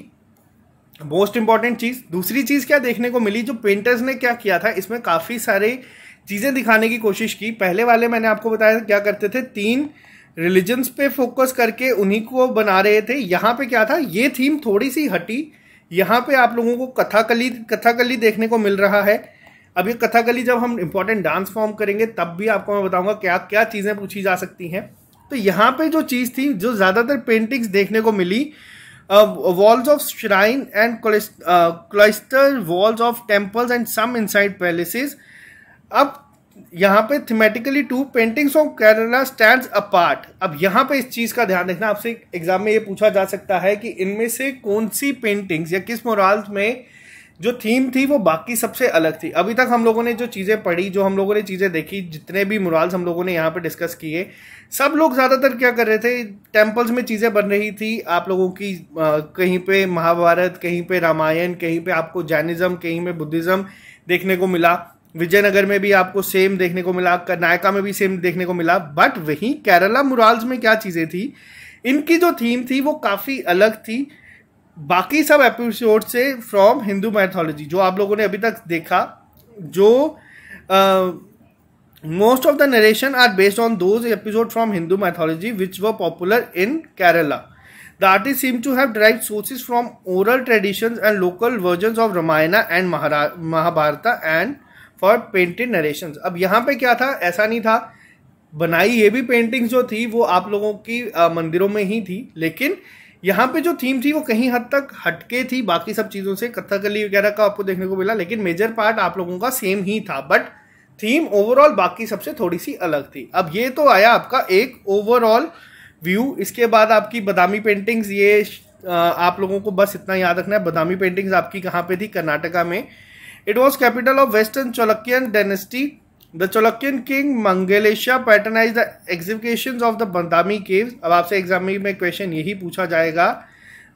मोस्ट इंपॉर्टेंट चीज़ दूसरी चीज़ क्या देखने को मिली जो पेंटर्स ने क्या किया था इसमें काफ़ी सारे चीज़ें दिखाने की कोशिश की पहले वाले मैंने आपको बताया क्या करते थे तीन रिलीजन्स पे फोकस करके उन्हीं को बना रहे थे यहाँ पे क्या था ये थीम थोड़ी सी हटी यहाँ पे आप लोगों को कथाकली कथाकली देखने को मिल रहा है अब ये कथाकली जब हम इम्पोर्टेंट डांस फॉर्म करेंगे तब भी आपको मैं बताऊंगा क्या क्या चीज़ें पूछी जा सकती हैं तो यहाँ पे जो चीज़ थी जो ज़्यादातर पेंटिंग्स देखने को मिली walls of shrine and cluster walls of temples and some inside palaces अब यहाँ पे thematically too paintings of Kerala stand apart अब यहाँ पे इस चीज़ का ध्यान रखना आपसे एग्जाम में ये पूछा जा सकता है कि इनमें से कौन सी पेंटिंग्स या किस मोराल में जो थीम थी वो बाकी सबसे अलग थी अभी तक हम लोगों ने जो चीज़ें पढ़ी जो हम लोगों ने चीज़ें देखी जितने भी मुराल्स हम लोगों ने यहाँ पर डिस्कस किए सब लोग ज़्यादातर क्या कर रहे थे टेम्पल्स में चीज़ें बन रही थी आप लोगों की आ, कहीं पे महाभारत कहीं पे रामायण कहीं पे आपको जैनिज़्म कहीं पे बुद्धिज़्म देखने को मिला विजयनगर में भी आपको सेम देखने को मिला कर्नाटका में भी सेम देखने को मिला बट वहीं केरला मुराल्स में क्या चीज़ें थी इनकी जो थीम थी वो काफ़ी अलग थी बाकी सब एपिसोड से फ्रॉम हिंदू मैथोलॉजी जो आप लोगों ने अभी तक देखा जो most of the narration are based on those episode from Hindu mythology which were popular in Kerala the artist seem to have drive sources from oral traditions and local version of Ramayana and Mahabharata and for painted narration अब यहाँ पे क्या था ऐसा नहीं था बनाई ये भी पेंटिंग्स जो थी वो आप लोगों की आ, मंदिरों में ही थी लेकिन यहाँ पे जो थीम थी वो कहीं हद तक हटके थी बाकी सब चीज़ों से कथकली वगैरह का आपको देखने को मिला लेकिन मेजर पार्ट आप लोगों का सेम ही था बट थीम ओवरऑल बाकी सबसे थोड़ी सी अलग थी अब ये तो आया आपका एक ओवरऑल व्यू इसके बाद आपकी बादामी पेंटिंग्स ये आप लोगों को बस इतना याद रखना है बादामी पेंटिंग्स आपकी कहाँ पे थी कर्नाटका में it was capital of western Chalukyan dynasty the Chalukyan king Mangalesha patronise the excavation of the Badami caves अब आपसे एग्जाम में क्वेश्चन यही पूछा जाएगा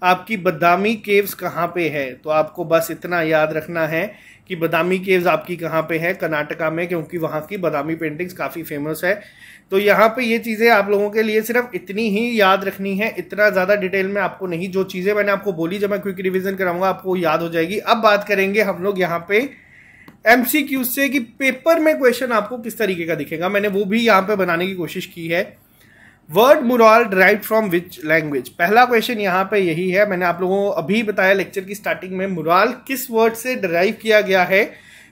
आपकी बदामी केव्स कहाँ पे है तो आपको बस इतना याद रखना है कि बदामी केव्स आपकी कहाँ पे है कर्नाटका में क्योंकि वहाँ की बदामी पेंटिंग्स काफ़ी फेमस है तो यहाँ पे ये चीज़ें आप लोगों के लिए सिर्फ इतनी ही याद रखनी है इतना ज़्यादा डिटेल में आपको नहीं जो चीज़ें मैंने आपको बोली जब मैं क्विक रिविजन कराऊंगा आपको याद हो जाएगी अब बात करेंगे हम लोग यहाँ पे एम से कि पेपर में क्वेश्चन आपको किस तरीके का दिखेगा मैंने वो भी यहाँ पे बनाने की कोशिश की है word mural drive from which language पहला क्वेश्चन यहाँ पे यही है मैंने आप लोगों को अभी बताया लेक्चर की स्टार्टिंग में मुराल किस वर्ड से ड्राइव किया गया है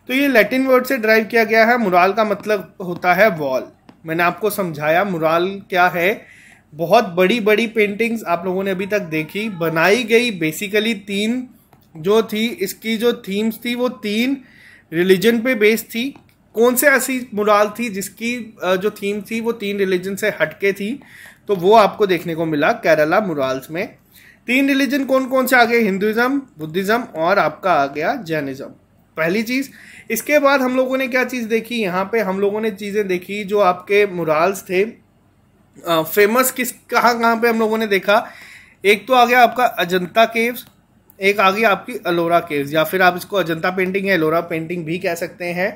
तो ये लैटिन वर्ड से ड्राइव किया गया है मुराल का मतलब होता है वॉल मैंने आपको समझाया मुराल क्या है बहुत बड़ी बड़ी पेंटिंग्स आप लोगों ने अभी तक देखी बनाई गई बेसिकली तीन जो थी इसकी जो थीम्स थी वो तीन रिलीजन पे बेस्ड थी कौन से ऐसी मुराल थी जिसकी जो थीम थी वो तीन रिलीजन से हटके थी तो वो आपको देखने को मिला केरला मुराल्स में तीन रिलीजन कौन कौन से आ गए हिंदुज़म बुद्धिज़्म और आपका आ गया जैनिज़्म पहली चीज़ इसके बाद हम लोगों ने क्या चीज़ देखी यहाँ पे हम लोगों ने चीज़ें देखी जो आपके मुराल्स थे फेमस किस कहाँ कहाँ पे हम लोगों ने देखा एक तो आ गया आपका अजंता केव्स एक आ गई आपकी अलोरा केव्स या फिर आप इसको अजंता पेंटिंग या एलोरा पेंटिंग भी कह सकते हैं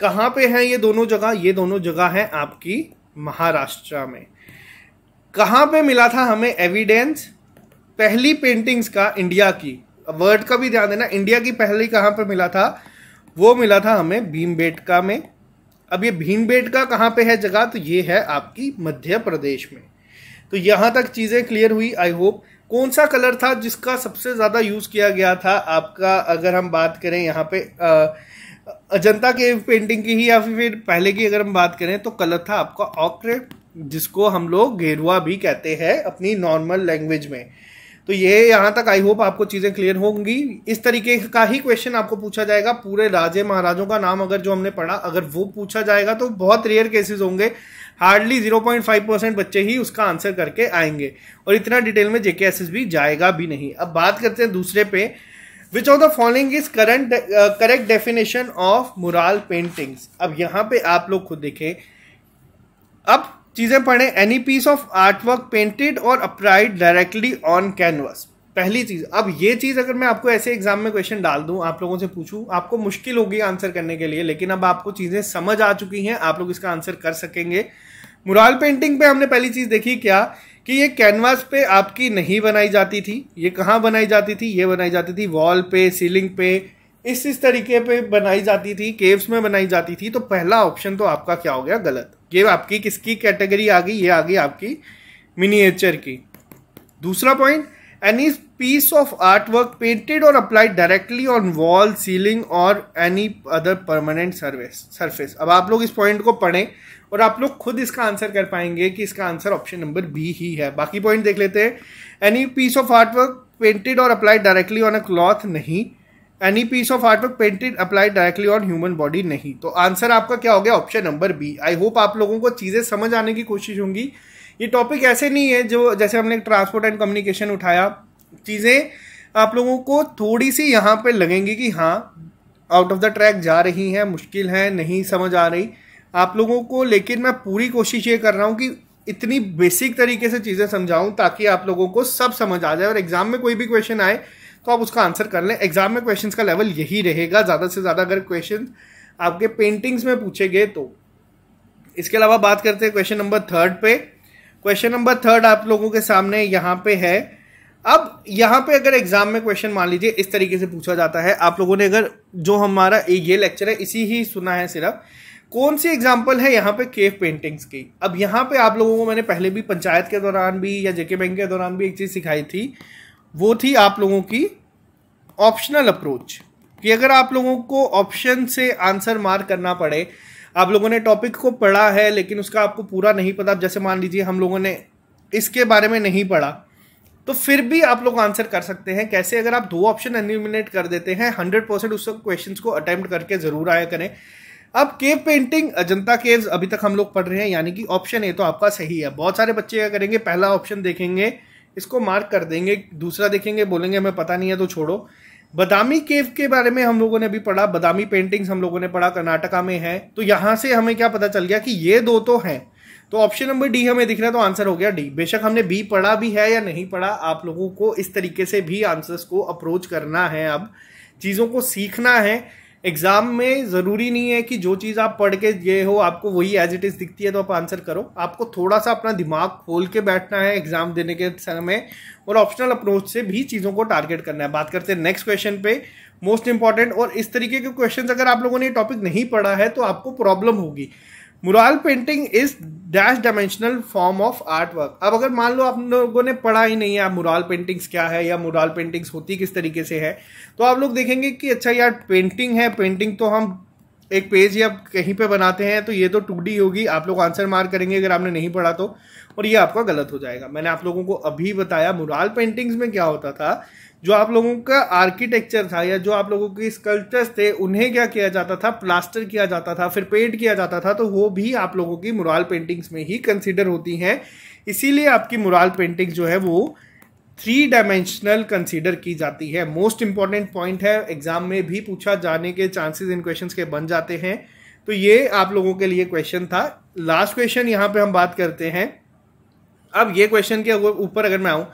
कहाँ पे हैं ये दोनों जगह ये दोनों जगह हैं आपकी महाराष्ट्र में कहाँ पे मिला था हमें एविडेंस पहली पेंटिंग्स का इंडिया की वर्ड का भी ध्यान देना इंडिया की पहली कहाँ पे मिला था वो मिला था हमें भीमबेटका में अब ये भीमबेटका कहाँ पे है जगह तो ये है आपकी मध्य प्रदेश में तो यहाँ तक चीज़ें क्लियर हुई आई होप कौन सा कलर था जिसका सबसे ज़्यादा यूज़ किया गया था आपका अगर हम बात करें यहाँ पे अजंता के पेंटिंग की ही या फिर पहले की अगर हम बात करें तो कलर था आपका ऑक्रे जिसको हम लोग गेरुआ भी कहते हैं अपनी नॉर्मल लैंग्वेज में तो ये यहाँ तक आई होप आपको चीज़ें क्लियर होंगी इस तरीके का ही क्वेश्चन आपको पूछा जाएगा पूरे राजे महाराजों का नाम अगर जो हमने पढ़ा अगर वो पूछा जाएगा तो बहुत रेयर केसेस होंगे हार्डली 0.5 परसेंट बच्चे ही उसका आंसर करके आएंगे और इतना डिटेल में जेके एस भी जाएगा भी नहीं अब बात करते हैं दूसरे पे which of the following is current correct definition of mural paintings अब यहाँ पे आप लोग खुद देखें अब चीज़ें पढ़ें any piece of art work painted or applied directly on canvas पहली चीज़ अब ये चीज़ अगर मैं आपको ऐसे एग्जाम में क्वेश्चन डाल दूं आप लोगों से पूछूं आपको मुश्किल होगी आंसर करने के लिए लेकिन अब आपको चीज़ें समझ आ चुकी हैं आप लोग इसका आंसर कर सकेंगे मुराल पेंटिंग पे हमने पहली चीज़ देखी क्या कि ये कैनवास पे आपकी नहीं बनाई जाती थी ये कहाँ बनाई जाती थी ये बनाई जाती थी वॉल पे सीलिंग पे इस इस तरीके पे बनाई जाती थी केव्स में बनाई जाती थी तो पहला ऑप्शन तो आपका क्या हो गया गलत ये आपकी किसकी कैटेगरी आ गई ये आ गई आपकी मिनिएचर की दूसरा point any piece of art work painted or applied directly on wall ceiling or any other permanent service surface अब आप लोग इस पॉइंट को पढ़ें और आप लोग खुद इसका आंसर कर पाएंगे कि इसका आंसर ऑप्शन नंबर बी ही है बाकी पॉइंट देख लेते हैं any piece of art work painted or applied directly on a cloth नहीं any piece of artwork painted apply directly on human body नहीं तो आंसर आपका क्या हो गया option number B I hope आप लोगों को चीज़ें समझ आने की कोशिश होंगी ये टॉपिक ऐसे नहीं है जो जैसे हमने ट्रांसपोर्ट एंड कम्युनिकेशन उठाया चीज़ें आप लोगों को थोड़ी सी यहाँ पे लगेंगी कि हाँ आउट ऑफ द ट्रैक जा रही हैं मुश्किल है नहीं समझ आ रही आप लोगों को लेकिन मैं पूरी कोशिश ये कर रहा हूँ कि इतनी बेसिक तरीके से चीज़ें समझाऊँ ताकि आप लोगों को सब समझ आ जाए और एग्ज़ाम में कोई भी क्वेश्चन आए तो आप उसका आंसर कर लें एग्जाम में क्वेश्चन का लेवल यही रहेगा ज़्यादा से ज़्यादा अगर क्वेश्चन आपके पेंटिंग्स में पूछे गए तो इसके अलावा बात करते हैं क्वेश्चन नंबर थर्ड पे क्वेश्चन नंबर थर्ड आप लोगों के सामने यहाँ पे है अब यहाँ पे अगर एग्जाम में क्वेश्चन मान लीजिए इस तरीके से पूछा जाता है आप लोगों ने अगर जो हमारा ये लेक्चर है इसी ही सुना है सिर्फ कौन सी एग्जाम्पल है यहाँ पे केव पेंटिंग्स की अब यहाँ पे आप लोगों को मैंने पहले भी पंचायत के दौरान भी या जेके बैंक के दौरान भी एक चीज़ सिखाई थी वो थी आप लोगों की ऑप्शनल अप्रोच कि अगर आप लोगों को ऑप्शन से आंसर मार करना पड़े आप लोगों ने टॉपिक को पढ़ा है लेकिन उसका आपको पूरा नहीं पता जैसे मान लीजिए हम लोगों ने इसके बारे में नहीं पढ़ा तो फिर भी आप लोग आंसर कर सकते हैं कैसे अगर आप दो ऑप्शन एलिमिनेट कर देते हैं हंड्रेड परसेंट उस क्वेश्चन को अटैम्प्ट करके ज़रूर आया करें अब केव पेंटिंग अजंता केव अभी तक हम लोग पढ़ रहे हैं यानी कि ऑप्शन ए तो आपका सही है बहुत सारे बच्चे क्या करेंगे पहला ऑप्शन देखेंगे इसको मार्क कर देंगे दूसरा देखेंगे बोलेंगे हमें पता नहीं है तो छोड़ो बदामी केव के बारे में हम लोगों ने भी पढ़ा बदामी पेंटिंग्स हम लोगों ने पढ़ा कर्नाटका में है तो यहां से हमें क्या पता चल गया कि ये दो तो हैं तो ऑप्शन नंबर डी हमें दिख रहा है तो आंसर हो गया डी बेशक हमने बी पढ़ा भी है या नहीं पढ़ा आप लोगों को इस तरीके से भी आंसर्स को अप्रोच करना है अब चीज़ों को सीखना है एग्जाम में ज़रूरी नहीं है कि जो चीज़ आप पढ़ के गए हो आपको वही एज इट इज़ दिखती है तो आप आंसर करो आपको थोड़ा सा अपना दिमाग खोल के बैठना है एग्जाम देने के समय और ऑप्शनल अप्रोच से भी चीज़ों को टारगेट करना है बात करते हैं नेक्स्ट क्वेश्चन पे मोस्ट इंपॉर्टेंट और इस तरीके के क्वेश्चन अगर आप लोगों ने टॉपिक नहीं पढ़ा है तो आपको प्रॉब्लम होगी mural painting is dash dimensional form of art work अब अगर मान लो आप लोगों ने पढ़ा ही नहीं है मुराल पेंटिंग्स क्या है या मुराल पेंटिंग्स होती किस तरीके से है तो आप लोग देखेंगे कि अच्छा यार पेंटिंग है पेंटिंग तो हम एक पेज या कहीं पे बनाते हैं तो ये तो टू होगी आप लोग आंसर मार करेंगे अगर आपने नहीं पढ़ा तो और ये आपका गलत हो जाएगा मैंने आप लोगों को अभी बताया मुराल पेंटिंग्स में क्या होता था जो आप लोगों का आर्किटेक्चर था या जो आप लोगों के स्कल्पचर्स थे उन्हें क्या किया जाता था प्लास्टर किया जाता था फिर पेंट किया जाता था तो वो भी आप लोगों की मुराल पेंटिंग्स में ही कंसिडर होती हैं इसीलिए आपकी मुराल पेंटिंग जो है वो थ्री डायमेंशनल कंसीडर की जाती है मोस्ट इंपॉर्टेंट पॉइंट है एग्जाम में भी पूछा जाने के चांसेस इन क्वेश्चन के बन जाते हैं तो ये आप लोगों के लिए क्वेश्चन था लास्ट क्वेश्चन यहाँ पे हम बात करते हैं अब ये क्वेश्चन के ऊपर अगर मैं आऊँ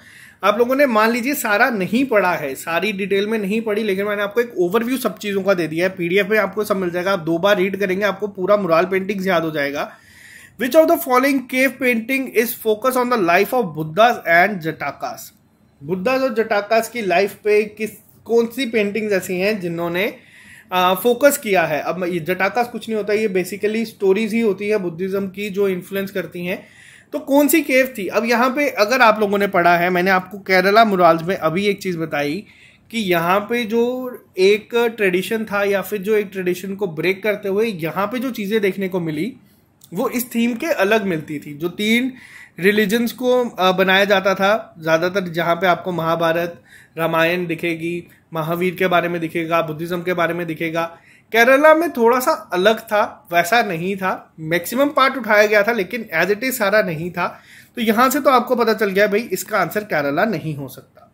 आप लोगों ने मान लीजिए सारा नहीं पढ़ा है सारी डिटेल में नहीं पढ़ी लेकिन मैंने आपको एक ओवरव्यू सब चीज़ों का दे दिया है पीडीएफ में आपको सब मिल जाएगा आप दो बार रीड करेंगे आपको पूरा मुराल पेंटिंग याद हो जाएगा which of the following cave painting is focus on the life of Buddhas and Jatakas Buddhas और जटाकास की लाइफ पे किस कौन सी पेंटिंग्स ऐसी हैं जिन्होंने फोकस uh, किया है अब ये जटाकास कुछ नहीं होता ये बेसिकली स्टोरीज ही होती है बुद्धिज्म की जो इन्फ्लुएंस करती हैं तो कौन सी केव थी अब यहाँ पे अगर आप लोगों ने पढ़ा है मैंने आपको केरला मुराल्स में अभी एक चीज़ बताई कि यहाँ पे जो एक ट्रेडिशन था या फिर जो एक ट्रेडिशन को ब्रेक करते हुए यहाँ पे जो चीज़ें देखने को मिली वो इस थीम के अलग मिलती थी जो तीन रिलीजन्स को बनाया जाता था ज़्यादातर जहाँ पे आपको महाभारत रामायण दिखेगी महावीर के बारे में दिखेगा बुद्धिज़्म के बारे में दिखेगा केरला में थोड़ा सा अलग था वैसा नहीं था मैक्सिमम पार्ट उठाया गया था लेकिन एज इट इज सारा नहीं था तो यहाँ से तो आपको पता चल गया भाई इसका आंसर केरला नहीं हो सकता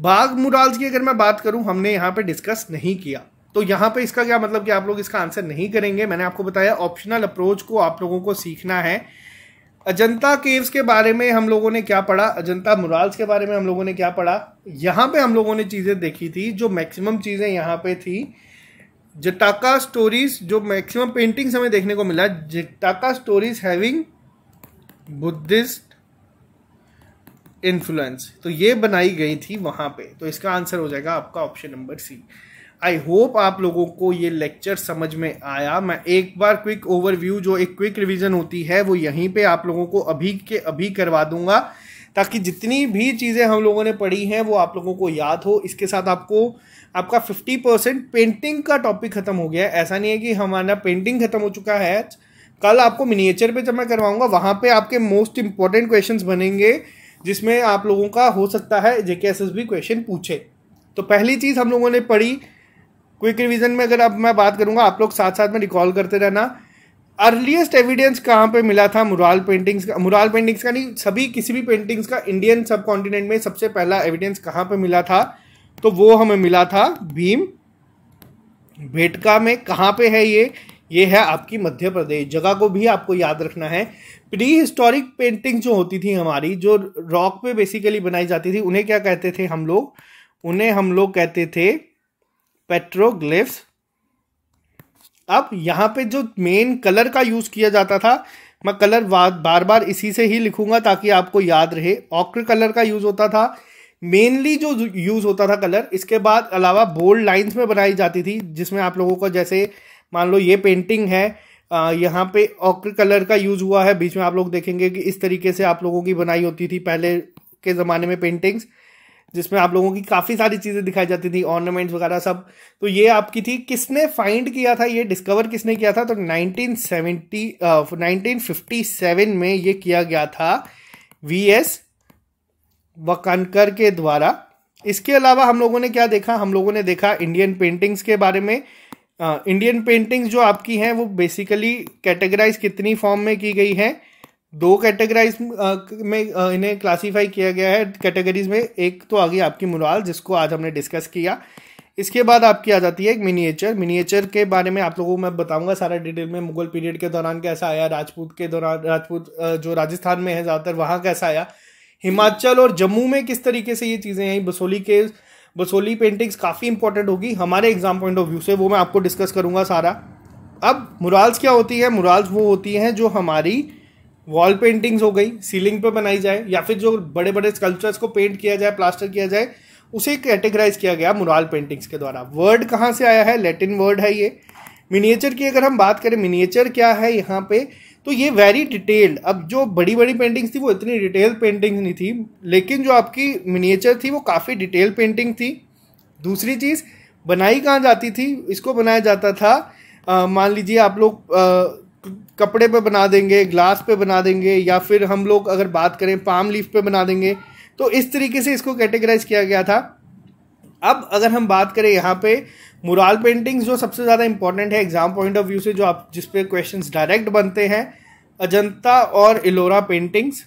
बाघ मुराल्स की अगर मैं बात करूँ हमने यहाँ पर डिस्कस नहीं किया तो यहाँ पे इसका क्या मतलब कि आप लोग इसका आंसर नहीं करेंगे मैंने आपको बताया ऑप्शनल अप्रोच को आप लोगों को सीखना है अजंता केव्स के बारे में हम लोगों ने क्या पढ़ा अजंता मुराल्स के बारे में हम लोगों ने क्या पढ़ा यहाँ पे हम लोगों ने चीज़ें देखी थी जो मैक्सिमम चीज़ें यहाँ पे थी जटाका स्टोरीज जो मैक्सिमम पेंटिंग्स हमें देखने को मिला Jataka stories having Buddhist influence तो ये बनाई गई थी वहां पे तो इसका आंसर हो जाएगा आपका option number C I hope आप लोगों को ये लेक्चर समझ में आया मैं एक बार क्विक ओवरव्यू जो एक क्विक रिवीजन होती है वो यहीं पे आप लोगों को अभी के अभी करवा दूंगा ताकि जितनी भी चीज़ें हम लोगों ने पढ़ी हैं वो आप लोगों को याद हो इसके साथ आपको आपका फिफ्टी परसेंट पेंटिंग का टॉपिक ख़त्म हो गया है ऐसा नहीं है कि हमारा पेंटिंग ख़त्म हो चुका है कल आपको मिनिएचर पे जब मैं करवाऊंगा वहाँ पे आपके मोस्ट इंपॉर्टेंट क्वेश्चंस बनेंगे जिसमें आप लोगों का हो सकता है जे क्वेश्चन पूछे तो पहली चीज़ हम लोगों ने पढ़ी क्विक रिविजन में अगर अब मैं बात करूँगा आप लोग साथ साथ में रिकॉल करते रहना अर्लीस्ट एविडेंस कहाँ पे मिला था मुराल पेंटिंग्स का मुराल पेंटिंग्स का नहीं सभी किसी भी पेंटिंग्स का इंडियन सब कॉन्टिनेंट में सबसे पहला एविडेंस कहाँ पे मिला था तो वो हमें मिला था भीम भेटका में कहाँ पे है ये ये है आपकी मध्य प्रदेश जगह को भी आपको याद रखना है प्री हिस्टोरिक पेंटिंग जो होती थी हमारी जो रॉक पे बेसिकली बनाई जाती थी उन्हें क्या कहते थे हम लोग उन्हें हम लोग कहते थे पेट्रोग्लिफ्स अब यहाँ पे जो मेन कलर का यूज़ किया जाता था मैं कलर बार बार इसी से ही लिखूंगा ताकि आपको याद रहे ऑक्र कलर का यूज़ होता था मेनली जो यूज होता था कलर इसके बाद अलावा बोल्ड लाइंस में बनाई जाती थी जिसमें आप लोगों को जैसे मान लो ये पेंटिंग है यहाँ पे ऑक्र कलर का यूज हुआ है बीच में आप लोग देखेंगे कि इस तरीके से आप लोगों की बनाई होती थी पहले के ज़माने में पेंटिंग्स जिसमें आप लोगों की काफ़ी सारी चीज़ें दिखाई जाती थी ऑर्नामेंट्स वगैरह सब तो ये आपकी थी किसने फाइंड किया था ये डिस्कवर किसने किया था तो 1970 uh, में ये किया गया था वी एस वकानकर के द्वारा इसके अलावा हम लोगों ने क्या देखा हम लोगों ने देखा इंडियन पेंटिंग्स के बारे में इंडियन पेंटिंग्स जो आपकी हैं वो बेसिकली कैटेगराइज कितनी फॉर्म में की गई है दो कैटेगराइज में इन्हें क्लासीफाई किया गया है कैटेगरीज में एक तो आ गई आपकी मुराल जिसको आज हमने डिस्कस किया इसके बाद आपकी आ जाती है एक मिनिएचर मिनिएचर के बारे में आप लोगों को मैं बताऊंगा सारा डिटेल में मुगल पीरियड के दौरान कैसा आया राजपूत के दौरान राजपूत जो राजस्थान में है ज़्यादातर वहाँ कैसा आया हिमाचल और जम्मू में किस तरीके से ये चीज़ें आई बसोली के बसोली पेंटिंग्स काफ़ी इंपॉर्टेंट होगी हमारे एग्जाम पॉइंट ऑफ व्यू से वो मैं आपको डिस्कस करूँगा सारा अब मुराल्स क्या होती है मुराल्स वो होती हैं जो हमारी वॉल पेंटिंग्स हो गई सीलिंग पे बनाई जाए या फिर जो बड़े बड़े स्कल्पचर्स को पेंट किया जाए प्लास्टर किया जाए उसे कैटेगराइज किया गया मुराल पेंटिंग्स के द्वारा वर्ड कहाँ से आया है लेटिन वर्ड है ये मिनिएचर की अगर हम बात करें मिनिएचर क्या है यहाँ पे तो ये वेरी डिटेल्ड अब जो बड़ी बड़ी पेंटिंग्स थी वो इतनी डिटेल पेंटिंग नहीं थी लेकिन जो आपकी मिनिएचर थी वो काफ़ी डिटेल पेंटिंग थी दूसरी चीज़ बनाई कहाँ जाती थी इसको बनाया जाता था मान लीजिए आप लोग कपड़े पे बना देंगे ग्लास पे बना देंगे या फिर हम लोग अगर बात करें पाम लीफ पे बना देंगे तो इस तरीके से इसको कैटेगराइज किया गया था अब अगर हम बात करें यहाँ पे मुराल पेंटिंग्स जो सबसे ज़्यादा इंपॉर्टेंट है एग्जाम पॉइंट ऑफ व्यू से जो आप जिस पे क्वेश्चंस डायरेक्ट बनते हैं अजंता और इलोरा पेंटिंग्स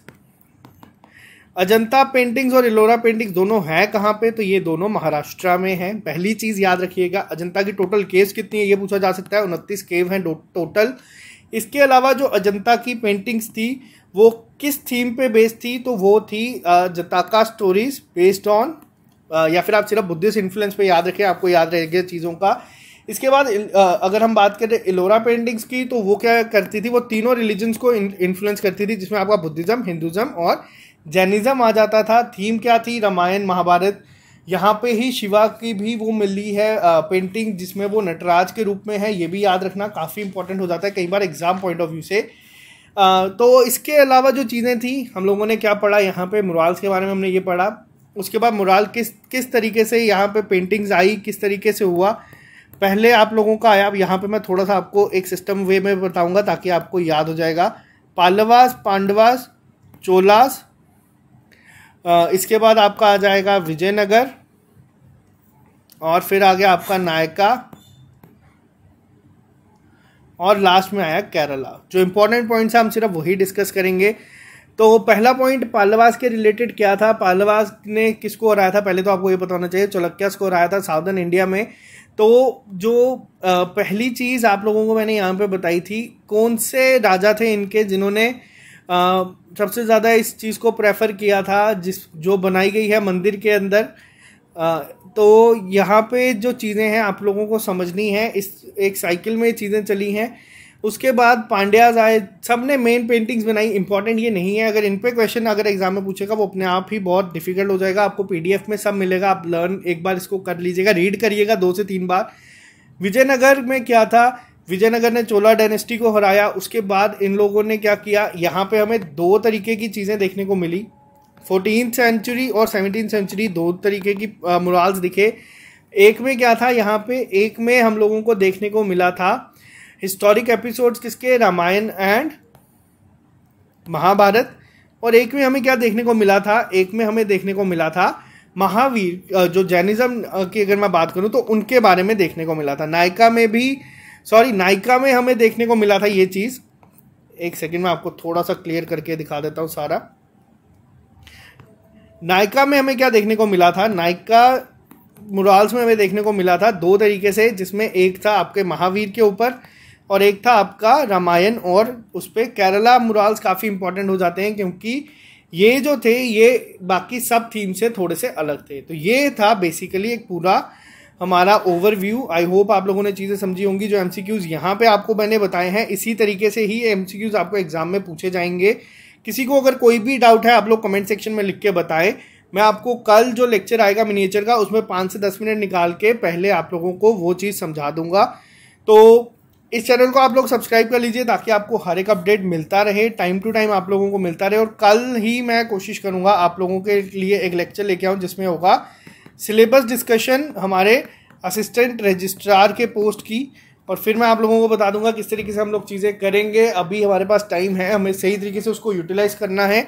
अजंता पेंटिंग्स और इलोरा पेंटिंग्स दोनों हैं कहाँ पे तो ये दोनों महाराष्ट्र में हैं पहली चीज़ याद रखिएगा अजंता की टोटल केव कितनी है ये पूछा जा सकता है उनतीस केव हैं टोटल इसके अलावा जो अजंता की पेंटिंग्स थी वो किस थीम पे बेस्ड थी तो वो थी जताका स्टोरीज बेस्ड ऑन या फिर आप सिर्फ बुद्धिस्ट इन्फ्लुएंस पे याद रखें आपको याद रहेगा चीज़ों का इसके बाद अगर हम बात करें इलोरा पेंटिंग्स की तो वो क्या करती थी वो तीनों रिलीजन्स को इन्फ्लुएंस करती थी जिसमें आपका बुद्धिज़्म हिंदुज़म और जैनिज़्म आ जाता था थीम क्या थी रामायण महाभारत यहाँ पे ही शिवा की भी वो मिली है पेंटिंग जिसमें वो नटराज के रूप में है ये भी याद रखना काफ़ी इंपॉर्टेंट हो जाता है कई बार एग्ज़ाम पॉइंट ऑफ व्यू से आ, तो इसके अलावा जो चीज़ें थी हम लोगों ने क्या पढ़ा यहाँ पे मुराल्स के बारे में हमने ये पढ़ा उसके बाद मुराल किस किस तरीके से यहाँ पे पेंटिंग्स आई किस तरीके से हुआ पहले आप लोगों का आया अब यहाँ पे मैं थोड़ा सा आपको एक सिस्टम वे में बताऊँगा ताकि आपको याद हो जाएगा पालवास पांडवास चोलास इसके बाद आपका आ जाएगा विजयनगर और फिर आ गया आपका नायका और लास्ट में आया केरला जो इम्पोर्टेंट पॉइंट्स हैं हम सिर्फ वही डिस्कस करेंगे तो पहला पॉइंट पालवास के रिलेटेड क्या था पालवास ने किसको हराया था पहले तो आपको ये बताना चाहिए चोलक्यास को हराया था साउदर्न इंडिया में तो जो पहली चीज़ आप लोगों को मैंने यहाँ पे बताई थी कौन से राजा थे इनके जिन्होंने सबसे ज़्यादा इस चीज़ को प्रेफर किया था जिस जो बनाई गई है मंदिर के अंदर आ, तो यहाँ पे जो चीज़ें हैं आप लोगों को समझनी है इस एक साइकिल में चीज़ें चली हैं उसके बाद पांड्याज आए सब ने मेन पेंटिंग्स बनाई इंपॉर्टेंट ये नहीं है अगर इन पे क्वेश्चन अगर एग्जाम में पूछेगा वो अपने आप ही बहुत डिफिकल्ट हो जाएगा आपको पीडीएफ में सब मिलेगा आप लर्न एक बार इसको कर लीजिएगा रीड करिएगा दो से तीन बार विजयनगर में क्या था विजयनगर ने चोला डायनेस्टी को हराया उसके बाद इन लोगों ने क्या किया यहाँ पे हमें दो तरीके की चीज़ें देखने को मिली फोर्टीन सेंचुरी और सेवनटीन सेंचुरी दो तरीके की मुराल्स दिखे एक में क्या था यहाँ पे एक में हम लोगों को देखने को मिला था हिस्टोरिक एपिसोड्स किसके रामायण एंड महाभारत और एक में हमें क्या देखने को मिला था एक में हमें देखने को मिला था महावीर जो जैनिज्म की अगर मैं बात करूं तो उनके बारे में देखने को मिला था नायका में भी सॉरी नायका में हमें देखने को मिला था ये चीज़ एक सेकेंड में आपको थोड़ा सा क्लियर करके दिखा देता हूँ सारा नायका में हमें क्या देखने को मिला था नायका मुराल्स में हमें देखने को मिला था दो तरीके से जिसमें एक था आपके महावीर के ऊपर और एक था आपका रामायण और उस पर केरला मुराल्स काफ़ी इंपॉर्टेंट हो जाते हैं क्योंकि ये जो थे ये बाकी सब थीम से थोड़े से अलग थे तो ये था बेसिकली एक पूरा हमारा ओवरव्यू आई होप आप लोगों ने चीज़ें समझी होंगी जो एम सी क्यूज़ यहाँ पर आपको मैंने बताए हैं इसी तरीके से ही एम सी क्यूज़ आपको एग्ज़ाम में पूछे जाएंगे किसी को अगर कोई भी डाउट है आप लोग कमेंट सेक्शन में लिख के बताएं मैं आपको कल जो लेक्चर आएगा मिनिएचर का उसमें पाँच से दस मिनट निकाल के पहले आप लोगों को वो चीज़ समझा दूंगा तो इस चैनल को आप लोग सब्सक्राइब कर लीजिए ताकि आपको हर एक अपडेट मिलता रहे टाइम टू टाइम आप लोगों को मिलता रहे और कल ही मैं कोशिश करूँगा आप लोगों के लिए एक लेक्चर लेके आऊँ जिसमें होगा सिलेबस डिस्कशन हमारे असिस्टेंट रजिस्ट्रार के पोस्ट की और फिर मैं आप लोगों को बता दूंगा किस तरीके से हम लोग चीज़ें करेंगे अभी हमारे पास टाइम है हमें सही तरीके से उसको यूटिलाइज करना है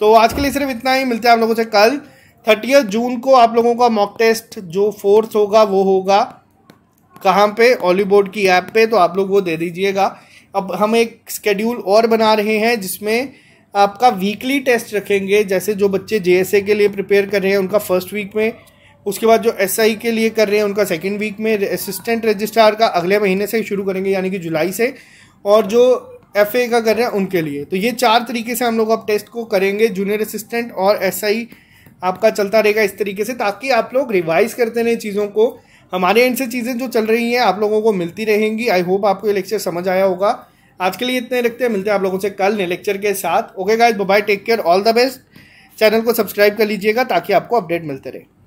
तो आज के लिए सिर्फ इतना ही मिलते हैं आप लोगों से कल थर्टियथ जून को आप लोगों का मॉक टेस्ट जो फोर्थ होगा वो होगा कहाँ पे बोर्ड की ऐप पे तो आप लोग वो दे दीजिएगा अब हम एक स्केड्यूल और बना रहे हैं जिसमें आपका वीकली टेस्ट रखेंगे जैसे जो बच्चे जे के लिए प्रिपेयर कर रहे हैं उनका फर्स्ट वीक में उसके बाद जो एस के लिए कर रहे हैं उनका सेकेंड वीक में असिस्टेंट रजिस्ट्रार का अगले महीने से शुरू करेंगे यानी कि जुलाई से और जो एफ का कर रहे हैं उनके लिए तो ये चार तरीके से हम लोग अब टेस्ट को करेंगे जूनियर असिस्टेंट और एस SI आपका चलता रहेगा इस तरीके से ताकि आप लोग रिवाइज करते रहें चीज़ों को हमारे एंड से चीज़ें जो चल रही हैं आप लोगों को मिलती रहेंगी आई होप आपको ये लेक्चर समझ आया होगा आज के लिए इतने रखते हैं मिलते हैं आप लोगों से कल नए लेक्चर के साथ okay guys bye take care all the best channel को सब्सक्राइब कर लीजिएगा ताकि आपको अपडेट मिलते रहे